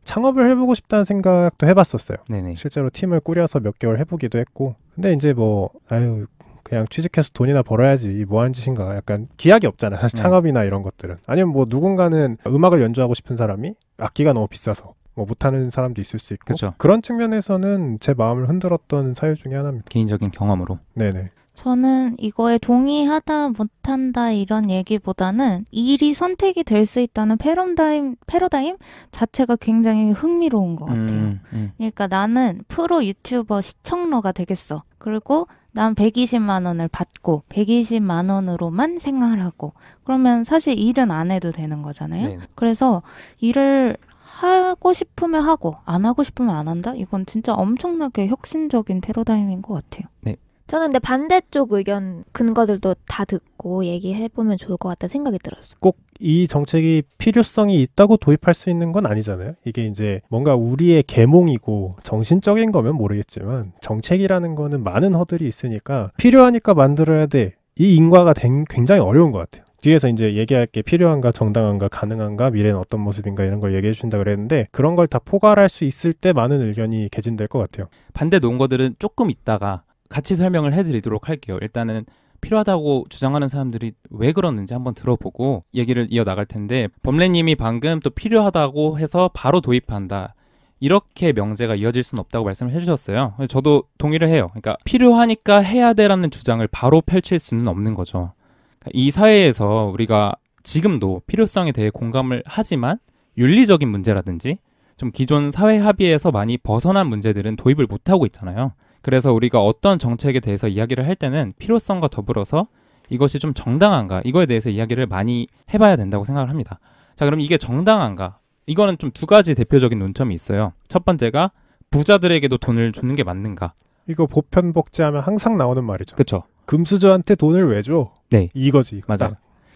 창업을 해보고 싶다는 생각도 해봤었어요. 네네. 실제로 팀을 꾸려서 몇 개월 해보기도 했고 근데 이제 뭐 아유 그냥 취직해서 돈이나 벌어야지 뭐 하는 짓인가 약간 기약이 없잖아 사실 네. 창업이나 이런 것들은 아니면 뭐 누군가는 음악을 연주하고 싶은 사람이 악기가 너무 비싸서 뭐 못하는 사람도 있을 수 있고 그쵸. 그런 측면에서는 제 마음을 흔들었던 사유 중에 하나입니다. 개인적인 경험으로. 네네. 저는 이거에 동의하다 못한다 이런 얘기보다는 일이 선택이 될 수 있다는 패러다임, 패러다임 자체가 굉장히 흥미로운 것 같아요. 음, 음. 그러니까 나는 프로 유튜버 시청러가 되겠어. 그리고 난 120만 원을 받고 120만 원으로만 생활하고 그러면 사실 일은 안 해도 되는 거잖아요. 네. 그래서 일을 하고 싶으면 하고 안 하고 싶으면 안 한다. 이건 진짜 엄청나게 혁신적인 패러다임인 것 같아요. 네, 저는 근데 반대쪽 의견 근거들도 다 듣고 얘기해보면 좋을 것 같다는 생각이 들었어요. 꼭 이 정책이 필요성이 있다고 도입할 수 있는 건 아니잖아요. 이게 이제 뭔가 우리의 계몽이고 정신적인 거면 모르겠지만 정책이라는 거는 많은 허들이 있으니까 필요하니까 만들어야 돼. 이 인과가 굉장히 어려운 것 같아요. 뒤에서 이제 얘기할 게 필요한가 정당한가 가능한가 미래는 어떤 모습인가 이런 걸 얘기해 준다 고 그랬는데 그런 걸 다 포괄할 수 있을 때 많은 의견이 개진될 것 같아요. 반대 논거들은 조금 있다가 같이 설명을 해드리도록 할게요. 일단은 필요하다고 주장하는 사람들이 왜 그러는지 한번 들어보고 얘기를 이어나갈 텐데 범례님이 방금 또 필요하다고 해서 바로 도입한다. 이렇게 명제가 이어질 수는 없다고 말씀을 해주셨어요. 저도 동의를 해요. 그러니까 필요하니까 해야 돼라는 주장을 바로 펼칠 수는 없는 거죠. 그러니까 이 사회에서 우리가 지금도 필요성에 대해 공감을 하지만 윤리적인 문제라든지 좀 기존 사회 합의에서 많이 벗어난 문제들은 도입을 못하고 있잖아요. 그래서 우리가 어떤 정책에 대해서 이야기를 할 때는 필요성과 더불어서 이것이 좀 정당한가 이거에 대해서 이야기를 많이 해봐야 된다고 생각을 합니다. 자 그럼 이게 정당한가 이거는 좀 두 가지 대표적인 논점이 있어요. 첫 번째가 부자들에게도 돈을 주는 게 맞는가? 이거 보편 복지하면 항상 나오는 말이죠. 그렇죠. 금수저한테 돈을 왜 줘? 네, 이거지. 이거. 맞아.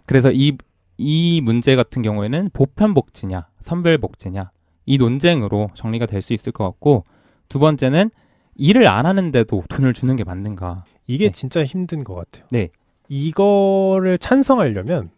그래서 이 이 문제 같은 경우에는 보편 복지냐, 선별 복지냐 이 논쟁으로 정리가 될 수 있을 것 같고 두 번째는 일을 안 하는데도 돈을 주는 게 맞는가? 이게 네. 진짜 힘든 것 같아요. 네. 이거를 찬성하려면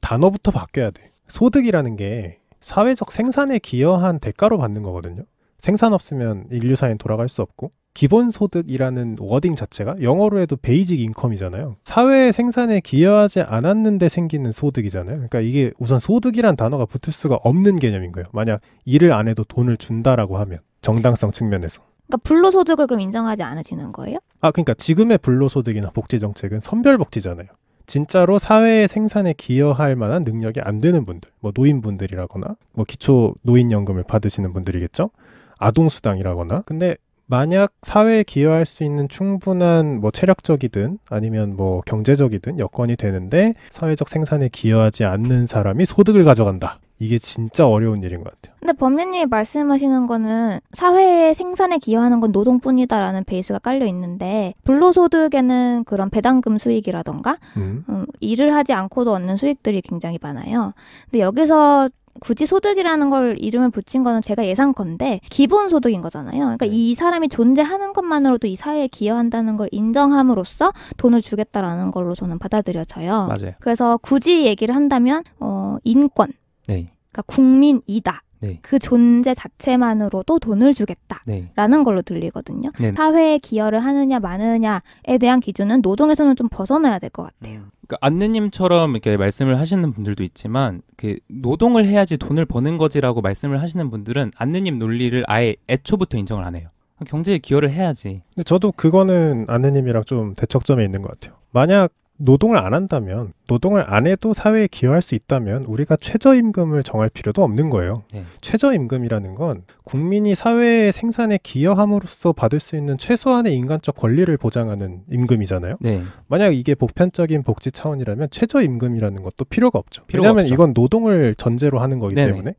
단어부터 바뀌어야 돼. 소득이라는 게 사회적 생산에 기여한 대가로 받는 거거든요. 생산 없으면 인류 사회는 돌아갈 수 없고 기본 소득이라는 워딩 자체가 영어로 해도 베이직 인컴이잖아요. 사회 생산에 기여하지 않았는데 생기는 소득이잖아요. 그러니까 이게 우선 소득이란 단어가 붙을 수가 없는 개념인 거예요. 만약 일을 안 해도 돈을 준다라고 하면 정당성 측면에서 그러니까 불로소득을 그럼 인정하지 않으시는 거예요? 아, 그러니까 지금의 불로소득이나 복지 정책은 선별 복지잖아요. 진짜로 사회의 생산에 기여할 만한 능력이 안 되는 분들, 뭐 노인분들이라거나, 뭐 기초 노인연금을 받으시는 분들이겠죠. 아동수당이라거나. 근데 만약 사회에 기여할 수 있는 충분한 뭐 체력적이든 아니면 뭐 경제적이든 여건이 되는데 사회적 생산에 기여하지 않는 사람이 소득을 가져간다. 이게 진짜 어려운 일인 것 같아요. 근데 법률님이 말씀하시는 거는 사회의 생산에 기여하는 건 노동뿐이다라는 베이스가 깔려 있는데 불로소득에는 그런 배당금 수익이라던가 음. 음, 일을 하지 않고도 얻는 수익들이 굉장히 많아요. 근데 여기서 굳이 소득이라는 걸 이름을 붙인 거는 제가 예상 건데 기본 소득인 거잖아요. 그러니까 네. 이 사람이 존재하는 것만으로도 이 사회에 기여한다는 걸 인정함으로써 돈을 주겠다라는 걸로 저는 받아들여져요. 맞아요. 그래서 굳이 얘기를 한다면 어 인권 네. 그러니까 국민이다. 네. 그 존재 자체만으로도 돈을 주겠다라는 네. 걸로 들리거든요. 네. 사회에 기여를 하느냐 마느냐에 대한 기준은 노동에서는 좀 벗어나야 될 것 같아요. 음. 그러니까 안느님처럼 이렇게 말씀을 하시는 분들도 있지만 그 노동을 해야지 돈을 버는 거지라고 말씀을 하시는 분들은 안느님 논리를 아예 애초부터 인정을 안 해요. 경제에 기여를 해야지. 근데 저도 그거는 안느님이랑 좀 대척점에 있는 것 같아요. 만약 노동을 안 한다면 노동을 안 해도 사회에 기여할 수 있다면 우리가 최저임금을 정할 필요도 없는 거예요. 네. 최저임금이라는 건 국민이 사회의 생산에 기여함으로써 받을 수 있는 최소한의 인간적 권리를 보장하는 임금이잖아요. 네. 만약 이게 보편적인 복지 차원이라면 최저임금이라는 것도 필요가 없죠. 필요가 왜냐하면 없죠. 이건 노동을 전제로 하는 거기 때문에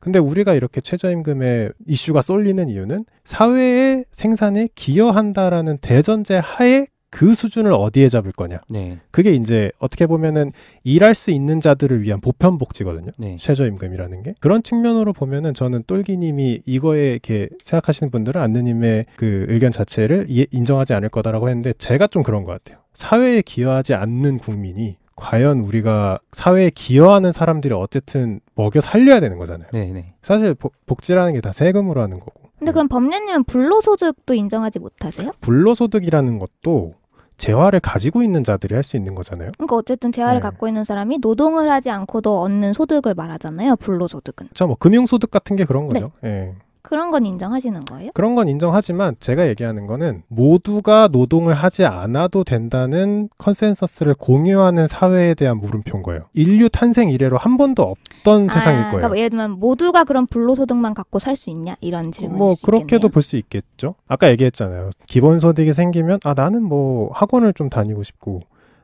근데 우리가 이렇게 최저임금의 이슈가 쏠리는 이유는 사회의 생산에 기여한다라는 대전제 하에 그 수준을 어디에 잡을 거냐. 네. 그게 이제 어떻게 보면은 일할 수 있는 자들을 위한 보편 복지거든요. 네. 최저임금이라는 게 그런 측면으로 보면은 저는 똘기님이 이거에 이렇게 생각하시는 분들은 안느님의 그 의견 자체를 예, 인정하지 않을 거다라고 했는데 제가 좀 그런 것 같아요. 사회에 기여하지 않는 국민이 과연 우리가 사회에 기여하는 사람들이 어쨌든 먹여 살려야 되는 거잖아요. 네네. 네. 사실 보, 복지라는 게 다 세금으로 하는 거고. 근데 그럼 법례님은 불로소득도 인정하지 못하세요? 불로소득이라는 것도 재화를 가지고 있는 자들이 할 수 있는 거잖아요. 그러니까 어쨌든 재화를 네. 갖고 있는 사람이 노동을 하지 않고도 얻는 소득을 말하잖아요. 불로소득은. 그렇죠. 뭐 금융소득 같은 게 그런 네. 거죠. 네. 예. 그런 건 인정하시는 거예요? 그런 건 인정하지만 제가 얘기하는 거는 모두가 노동을 하지 않아도 된다는 컨센서스를 공유하는 사회에 대한 물음표인 거예요. 인류 탄생 이래로 한 번도 없던 아, 세상일 그러니까 거예요. 그러니까 예를 들면 모두가 그런 불로소득만 갖고 살 수 있냐 이런 질문뭐 그렇게도 볼 수 있겠죠. 아까 얘기했잖아요. 기본소득이 생기면 아 나는 뭐 학원을 좀 다니고 싶고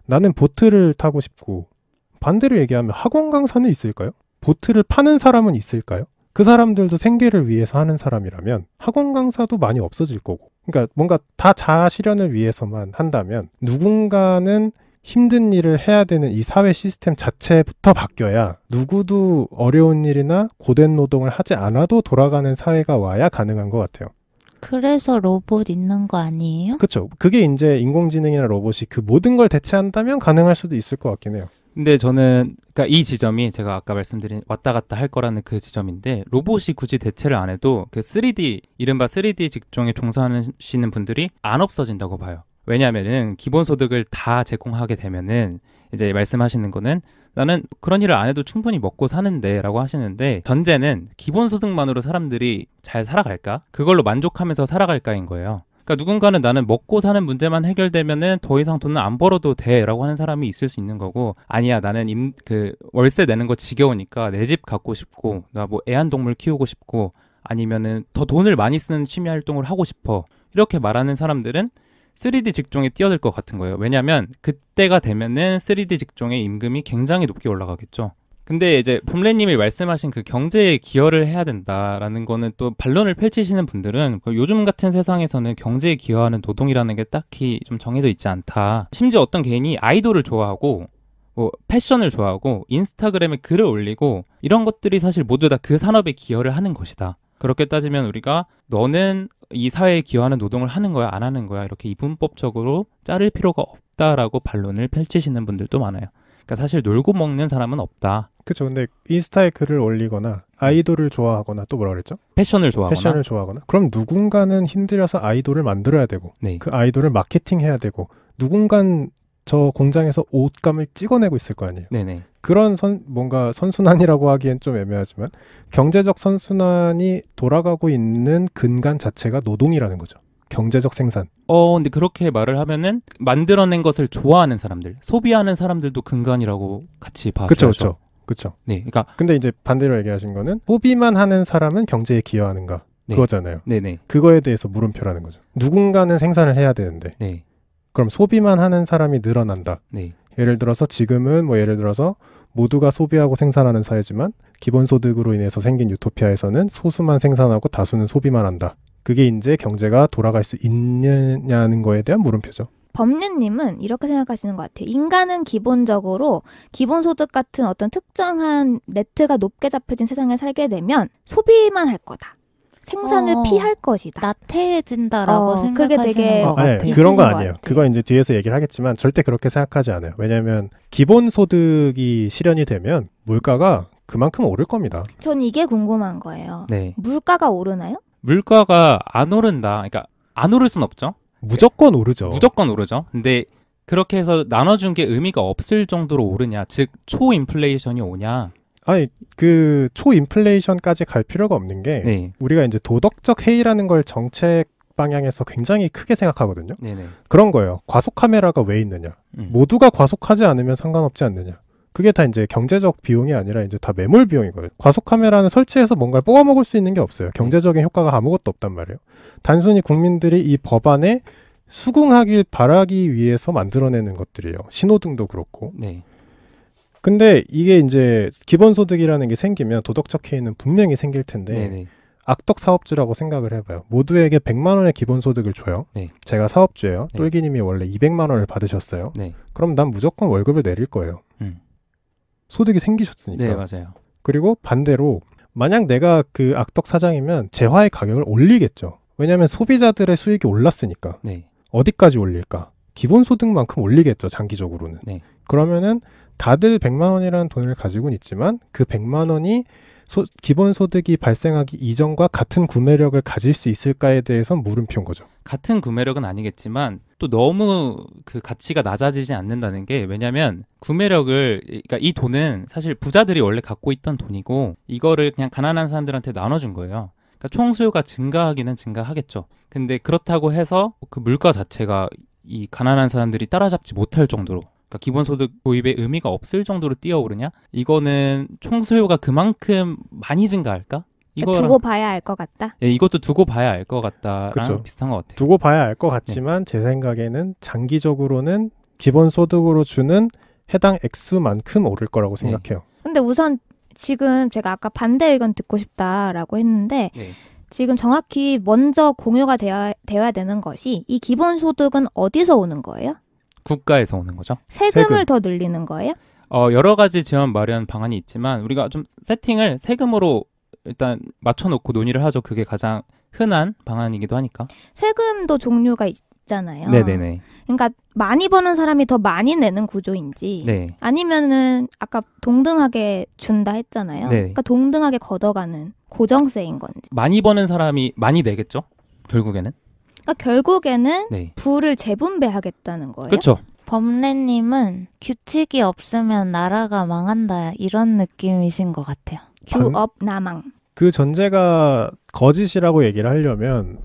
나는 보트를 타고 싶고 반대로 얘기하면 학원 강사는 있을까요? 보트를 파는 사람은 있을까요? 그 사람들도 생계를 위해서 하는 사람이라면 학원 강사도 많이 없어질 거고. 그러니까 뭔가 다 자아 실현을 위해서만 한다면 누군가는 힘든 일을 해야 되는 이 사회 시스템 자체부터 바뀌어야 누구도 어려운 일이나 고된 노동을 하지 않아도 돌아가는 사회가 와야 가능한 것 같아요. 그래서 로봇 있는 거 아니에요? 그렇죠. 그게 이제 인공지능이나 로봇이 그 모든 걸 대체한다면 가능할 수도 있을 것 같긴 해요. 근데 저는 그러니까 이 지점이 제가 아까 말씀드린 왔다 갔다 할 거라는 그 지점인데 로봇이 굳이 대체를 안 해도 그 3D 이른바 3D 직종에 종사하시는 분들이 안 없어진다고 봐요. 왜냐하면은 기본 소득을 다 제공하게 되면은 이제 말씀하시는 거는 나는 그런 일을 안 해도 충분히 먹고 사는데라고 하시는데 전제는 기본 소득만으로 사람들이 잘 살아갈까 그걸로 만족하면서 살아갈까인 거예요. 그러니까 누군가는 나는 먹고 사는 문제만 해결되면은 더 이상 돈은 안 벌어도 돼라고 하는 사람이 있을 수 있는 거고 아니야 나는 임, 그 월세 내는 거 지겨우니까 내 집 갖고 싶고 나 뭐 애완동물 키우고 싶고 아니면은 더 돈을 많이 쓰는 취미 활동을 하고 싶어 이렇게 말하는 사람들은 3D 직종에 뛰어들 것 같은 거예요. 왜냐하면 그때가 되면은 3D 직종의 임금이 굉장히 높게 올라가겠죠. 근데 이제 폼레님이 말씀하신 그 경제에 기여를 해야 된다라는 거는 또 반론을 펼치시는 분들은 그 요즘 같은 세상에서는 경제에 기여하는 노동이라는 게 딱히 좀 정해져 있지 않다. 심지어 어떤 개인이 아이돌을 좋아하고 뭐 패션을 좋아하고 인스타그램에 글을 올리고 이런 것들이 사실 모두 다 그 산업에 기여를 하는 것이다. 그렇게 따지면 우리가 너는 이 사회에 기여하는 노동을 하는 거야 안 하는 거야 이렇게 이분법적으로 자를 필요가 없다라고 반론을 펼치시는 분들도 많아요. 그러니까 사실 놀고 먹는 사람은 없다. 그렇죠. 근데 인스타에 글을 올리거나 아이돌을 좋아하거나 또 뭐라 그랬죠? 패션을 좋아하거나 패션을 좋아하거나 그럼 누군가는 힘들어서 아이돌을 만들어야 되고 네. 그 아이돌을 마케팅해야 되고 누군간 저 공장에서 옷감을 찍어내고 있을 거 아니에요. 네네. 그런 선 뭔가 선순환이라고 하기엔 좀 애매하지만 경제적 선순환이 돌아가고 있는 근간 자체가 노동이라는 거죠. 경제적 생산. 어, 근데 그렇게 말을 하면은 만들어낸 것을 좋아하는 사람들, 소비하는 사람들도 근간이라고 같이 봐야죠. 그렇죠, 그렇죠. 그렇죠. 네, 그러니까 근데 이제 반대로 얘기하신 거는 소비만 하는 사람은 경제에 기여하는가 네. 그거잖아요. 네네. 네. 그거에 대해서 물음표라는 거죠. 누군가는 생산을 해야 되는데 네. 그럼 소비만 하는 사람이 늘어난다. 네. 예를 들어서 지금은 뭐 예를 들어서 모두가 소비하고 생산하는 사회지만 기본소득으로 인해서 생긴 유토피아에서는 소수만 생산하고 다수는 소비만 한다. 그게 이제 경제가 돌아갈 수 있느냐는 거에 대한 물음표죠. 법률님은 이렇게 생각하시는 것 같아요. 인간은 기본적으로 기본소득 같은 어떤 특정한 네트가 높게 잡혀진 세상에 살게 되면 소비만 할 거다. 생산을 어, 피할 것이다. 나태해진다라고 어, 생각하시는 그게 되게 어, 네, 그런 건 아니에요. 그거 이제 뒤에서 얘기를 하겠지만 절대 그렇게 생각하지 않아요. 왜냐하면 기본 소득이 실현이 되면 물가가 그만큼 오를 겁니다. 전 이게 궁금한 거예요. 네. 물가가 오르나요? 물가가 안 오른다. 그러니까 안 오를 순 없죠. 무조건 오르죠. 무조건 오르죠. 근데 그렇게 해서 나눠준 게 의미가 없을 정도로 오르냐, 즉 초인플레이션이 오냐. 아니 그 초인플레이션까지 갈 필요가 없는 게 네. 우리가 이제 도덕적 해이라는 걸 정책 방향에서 굉장히 크게 생각하거든요. 네네. 그런 거예요. 과속 카메라가 왜 있느냐? 음. 모두가 과속하지 않으면 상관없지 않느냐? 그게 다 이제 경제적 비용이 아니라 이제 다 매몰 비용이거든요. 과속 카메라는 설치해서 뭔가를 뽑아 먹을 수 있는 게 없어요. 경제적인 효과가 아무것도 없단 말이에요. 단순히 국민들이 이 법안에 수긍하길 바라기 위해서 만들어내는 것들이에요. 신호등도 그렇고. 네. 근데 이게 이제 기본소득이라는 게 생기면 도덕적 해이는 분명히 생길 텐데 네네. 네. 악덕 사업주라고 생각을 해봐요. 모두에게 100만 원의 기본소득을 줘요. 네. 제가 사업주예요. 네. 똘기님이 원래 200만 원을 받으셨어요. 네. 그럼 난 무조건 월급을 내릴 거예요. 소득이 생기셨으니까. 네, 맞아요. 그리고 반대로 만약 내가 그 악덕 사장이면 재화의 가격을 올리겠죠. 왜냐하면 소비자들의 수익이 올랐으니까. 네. 어디까지 올릴까? 기본 소득만큼 올리겠죠, 장기적으로는. 네. 그러면은 다들 100만 원이라는 돈을 가지고는 있지만 그 100만 원이 소, 기본 소득이 발생하기 이전과 같은 구매력을 가질 수 있을까에 대해서 물음표인 거죠. 같은 구매력은 아니겠지만 또 너무 그 가치가 낮아지지 않는다는 게 왜냐면 구매력을 그러니까 이 돈은 사실 부자들이 원래 갖고 있던 돈이고 이거를 그냥 가난한 사람들한테 나눠준 거예요. 그러니까 총수요가 증가하기는 증가하겠죠. 근데 그렇다고 해서 그 물가 자체가 이 가난한 사람들이 따라잡지 못할 정도로 그러니까 기본소득 도입의 의미가 없을 정도로 뛰어오르냐? 이거는 총수요가 그만큼 많이 증가할까? 이거 그러니까 두고 봐야 알 것 같다. 예, 이것도 두고 봐야 알 것 같다랑 그쵸. 비슷한 것 같아요. 두고 봐야 알것 네. 같지만 네. 제 생각에는 장기적으로는 기본 소득으로 주는 해당 액수만큼 오를 거라고 네. 생각해요. 네. 근데 우선 지금 제가 아까 반대 의견 듣고 싶다라고 했는데 네. 지금 정확히 먼저 공유가 되어야, 되어야 되는 것이 이 기본 소득은 어디서 오는 거예요? 국가에서 오는 거죠. 세금을 세금. 더 늘리는 거예요? 어, 여러 가지 지원 마련 방안이 있지만 우리가 좀 세팅을 세금으로 일단 맞춰놓고 논의를 하죠. 그게 가장 흔한 방안이기도 하니까. 세금도 종류가 있, 잖아요 네네네. 그러니까 많이 버는 사람이 더 많이 내는 구조인지 네. 아니면은 아까 동등하게 준다 했잖아요. 네. 그러니까 동등하게 걷어가는 고정세인 건지. 많이 버는 사람이 많이 내겠죠. 결국에는. 그러니까 결국에는 네. 부를 재분배하겠다는 거예요. 그렇죠. 범례님은 규칙이 없으면 나라가 망한다 이런 느낌이신 것 같아요. 규업 나망. 그 전제가 거짓이라고 얘기를 하려면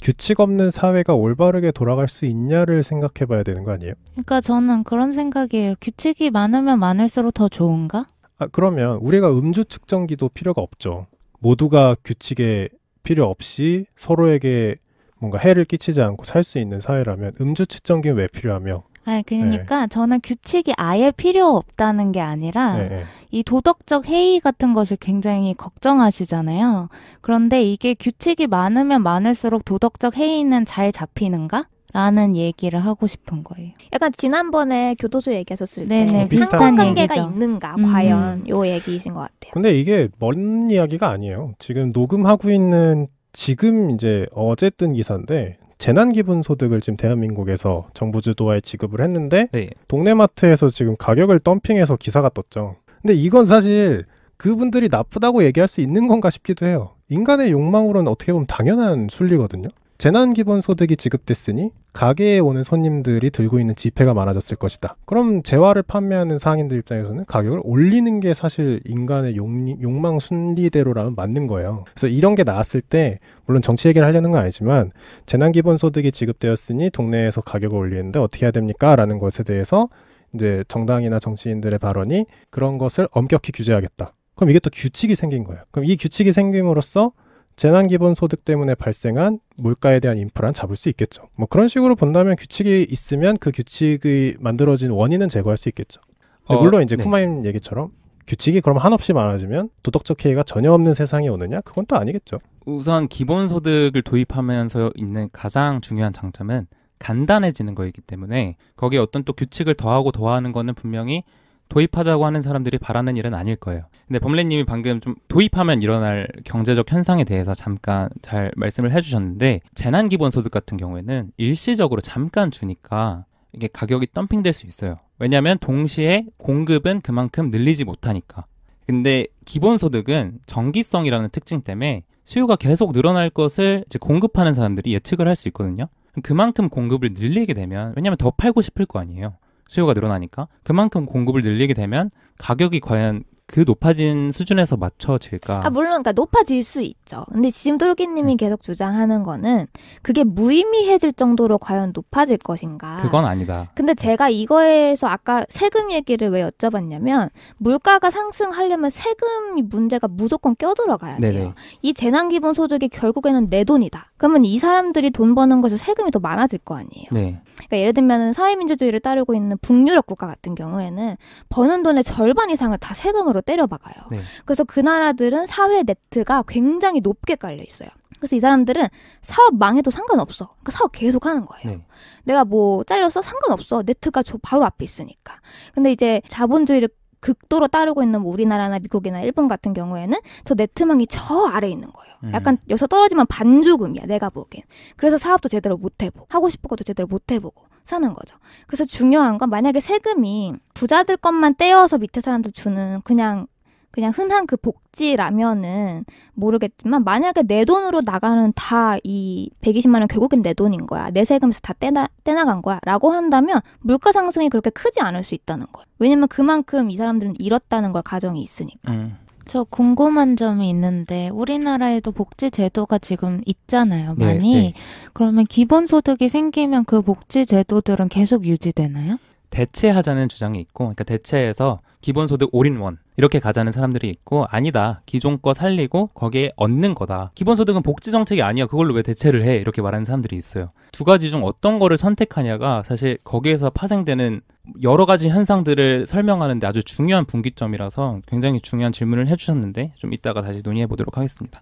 규칙 없는 사회가 올바르게 돌아갈 수 있냐를 생각해 봐야 되는 거 아니에요? 그러니까 저는 그런 생각이에요. 규칙이 많으면 많을수록 더 좋은가? 아, 그러면 우리가 음주 측정기도 필요가 없죠. 모두가 규칙에 필요 없이 서로에게 뭔가 해를 끼치지 않고 살 수 있는 사회라면 음주 측정기는 왜 필요하며 아, 그러니까 네. 저는 규칙이 아예 필요 없다는 게 아니라 네, 네. 이 도덕적 해이 같은 것을 굉장히 걱정하시잖아요. 그런데 이게 규칙이 많으면 많을수록 도덕적 해이는 잘 잡히는가? 라는 얘기를 하고 싶은 거예요. 약간 지난번에 교도소 얘기하셨을 네네, 때 상관관계가 있는가 음. 과연 요 얘기이신 것 같아요. 근데 이게 먼 이야기가 아니에요. 지금 녹음하고 있는 지금 이제 어쨌든 기사인데 재난기본 소득을 지금 대한민국에서 정부 주도하에 지급을 했는데 네. 동네 마트에서 지금 가격을 덤핑해서 기사가 떴죠. 근데 이건 사실 그분들이 나쁘다고 얘기할 수 있는 건가 싶기도 해요. 인간의 욕망으로는 어떻게 보면 당연한 순리거든요. 재난기본소득이 지급됐으니 가게에 오는 손님들이 들고 있는 지폐가 많아졌을 것이다. 그럼 재화를 판매하는 상인들 입장에서는 가격을 올리는 게 사실 인간의 욕, 망 순리대로라면 맞는 거예요. 그래서 이런 게 나왔을 때 물론 정치 얘기를 하려는 건 아니지만 재난기본소득이 지급되었으니 동네에서 가격을 올리는데 어떻게 해야 됩니까? 라는 것에 대해서 이제 정당이나 정치인들의 발언이 그런 것을 엄격히 규제하겠다. 그럼 이게 또 규칙이 생긴 거예요. 그럼 이 규칙이 생김으로써 재난기본소득 때문에 발생한 물가에 대한 인프라는 잡을 수 있겠죠. 뭐 그런 식으로 본다면 규칙이 있으면 그 규칙이 만들어진 원인은 제거할 수 있겠죠. 어, 물론 이제 네. 쿠마임 얘기처럼 규칙이 그럼 한없이 많아지면 도덕적 해이가 전혀 없는 세상이 오느냐? 그건 또 아니겠죠. 우선 기본소득을 도입하면서 있는 가장 중요한 장점은 간단해지는 거이기 때문에 거기에 어떤 또 규칙을 더하고 더하는 거는 분명히 도입하자고 하는 사람들이 바라는 일은 아닐 거예요. 근데 범래님이 방금 좀 도입하면 일어날 경제적 현상에 대해서 잠깐 잘 말씀을 해주셨는데 재난기본소득 같은 경우에는 일시적으로 잠깐 주니까 이게 가격이 덤핑될 수 있어요. 왜냐하면 동시에 공급은 그만큼 늘리지 못하니까. 근데 기본소득은 정기성이라는 특징 때문에 수요가 계속 늘어날 것을 이제 공급하는 사람들이 예측을 할 수 있거든요. 그만큼 공급을 늘리게 되면 왜냐하면 더 팔고 싶을 거 아니에요. 수요가 늘어나니까 그만큼 공급을 늘리게 되면 가격이 과연 그 높아진 수준에서 맞춰질까? 아 물론 그러니까 높아질 수 있죠. 근데 지금 똘기님이 네. 계속 주장하는 거는 그게 무의미해질 정도로 과연 높아질 것인가? 그건 아니다. 근데 네. 제가 이거에서 아까 세금 얘기를 왜 여쭤봤냐면 물가가 상승하려면 세금이 문제가 무조건 껴들어가야 돼요. 이 재난기본소득이 결국에는 내 돈이다. 그러면 이 사람들이 돈 버는 것에 세금이 더 많아질 거 아니에요. 네. 그러니까 예를 들면 사회민주주의를 따르고 있는 북유럽 국가 같은 경우에는 버는 돈의 절반 이상을 다 세금으로 때려박아요. 네. 그래서 그 나라들은 사회 네트가 굉장히 높게 깔려 있어요. 그래서 이 사람들은 사업 망해도 상관없어. 그러니까 사업 계속 하는 거예요. 네. 내가 뭐 잘렸어? 상관없어. 네트가 저 바로 앞에 있으니까. 근데 이제 자본주의를 극도로 따르고 있는 뭐 우리나라나 미국이나 일본 같은 경우에는 저 네트망이 저 아래에 있는 거예요. 음. 약간 여기서 떨어지면 반죽음이야 내가 보기엔. 그래서 사업도 제대로 못 해보고 하고 싶은 것도 제대로 못 해보고 사는 거죠. 그래서 중요한 건 만약에 세금이 부자들 것만 떼어서 밑에 사람들 주는 그냥 그냥 흔한 그 복지라면은 모르겠지만 만약에 내 돈으로 나가는 다 이 120만 원 결국엔 내 돈인 거야. 내 세금에서 다 떼나, 떼나간 거야. 라고 한다면 물가 상승이 그렇게 크지 않을 수 있다는 거야. 왜냐면 그만큼 이 사람들은 잃었다는 걸 가정이 있으니까. 음. 저 궁금한 점이 있는데 우리나라에도 복지 제도가 지금 있잖아요. 네, 많이. 네, 네. 그러면 기본 소득이 생기면 그 복지 제도들은 계속 유지되나요? 대체하자는 주장이 있고 그러니까 대체해서 기본소득 올인원 이렇게 가자는 사람들이 있고 아니다 기존 거 살리고 거기에 얻는 거다 기본소득은 복지 정책이 아니야 그걸로 왜 대체를 해 이렇게 말하는 사람들이 있어요 두 가지 중 어떤 거를 선택하냐가 사실 거기에서 파생되는 여러 가지 현상들을 설명하는데 아주 중요한 분기점이라서 굉장히 중요한 질문을 해주셨는데 좀 이따가 다시 논의해 보도록 하겠습니다.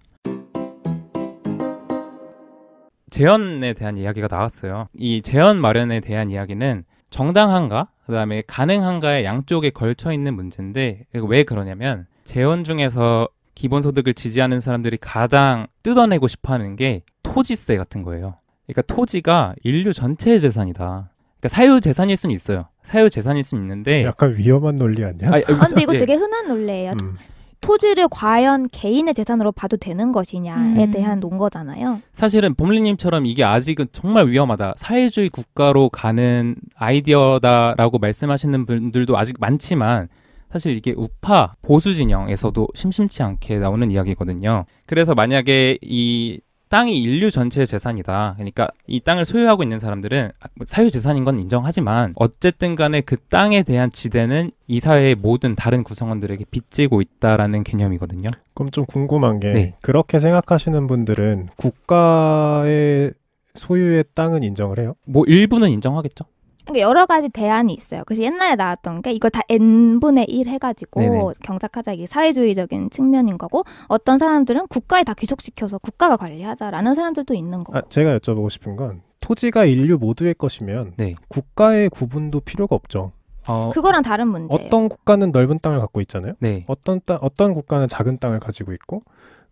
재현에 대한 이야기가 나왔어요. 이재현 마련에 대한 이야기는 정당한가, 그 다음에 가능한가의 양쪽에 걸쳐 있는 문제인데 왜 그러냐면 재현 중에서 기본소득을 지지하는 사람들이 가장 뜯어내고 싶어하는 게 토지세 같은 거예요. 그러니까 토지가 인류 전체의 재산이다. 그러니까 사유 재산일 수는 있어요. 사유 재산일 수는 있는데 약간 위험한 논리 아니야? 아, 근데 이거 예. 되게 흔한 논리예요. 음. 토지를 과연 개인의 재산으로 봐도 되는 것이냐에 음. 대한 논거잖아요. 사실은 봄리님처럼 이게 아직은 정말 위험하다. 사회주의 국가로 가는 아이디어다라고 말씀하시는 분들도 아직 많지만 사실 이게 우파 보수 진영에서도 심심치 않게 나오는 이야기거든요. 그래서 만약에 이 땅이 인류 전체의 재산이다. 그러니까 이 땅을 소유하고 있는 사람들은 아, 뭐 사유 재산인 건 인정하지만 어쨌든 간에 그 땅에 대한 지대는 이 사회의 모든 다른 구성원들에게 빚지고 있다라는 개념이거든요. 그럼 좀 궁금한 게 네. 그렇게 생각하시는 분들은 국가의 소유의 땅은 인정을 해요? 뭐 일부는 인정하겠죠. 그러니까 여러 가지 대안이 있어요. 그래서 옛날에 나왔던 게 이걸 다 n분의 1 해가지고 네네. 경작하자 이게 사회주의적인 측면인 거고 어떤 사람들은 국가에 다 귀속시켜서 국가가 관리하자라는 사람들도 있는 거고. 아, 제가 여쭤보고 싶은 건 토지가 인류 모두의 것이면 네. 국가의 구분도 필요가 없죠. 어, 그거랑 다른 문제. 어떤 국가는 넓은 땅을 갖고 있잖아요. 네. 어떤 따, 어떤 국가는 작은 땅을 가지고 있고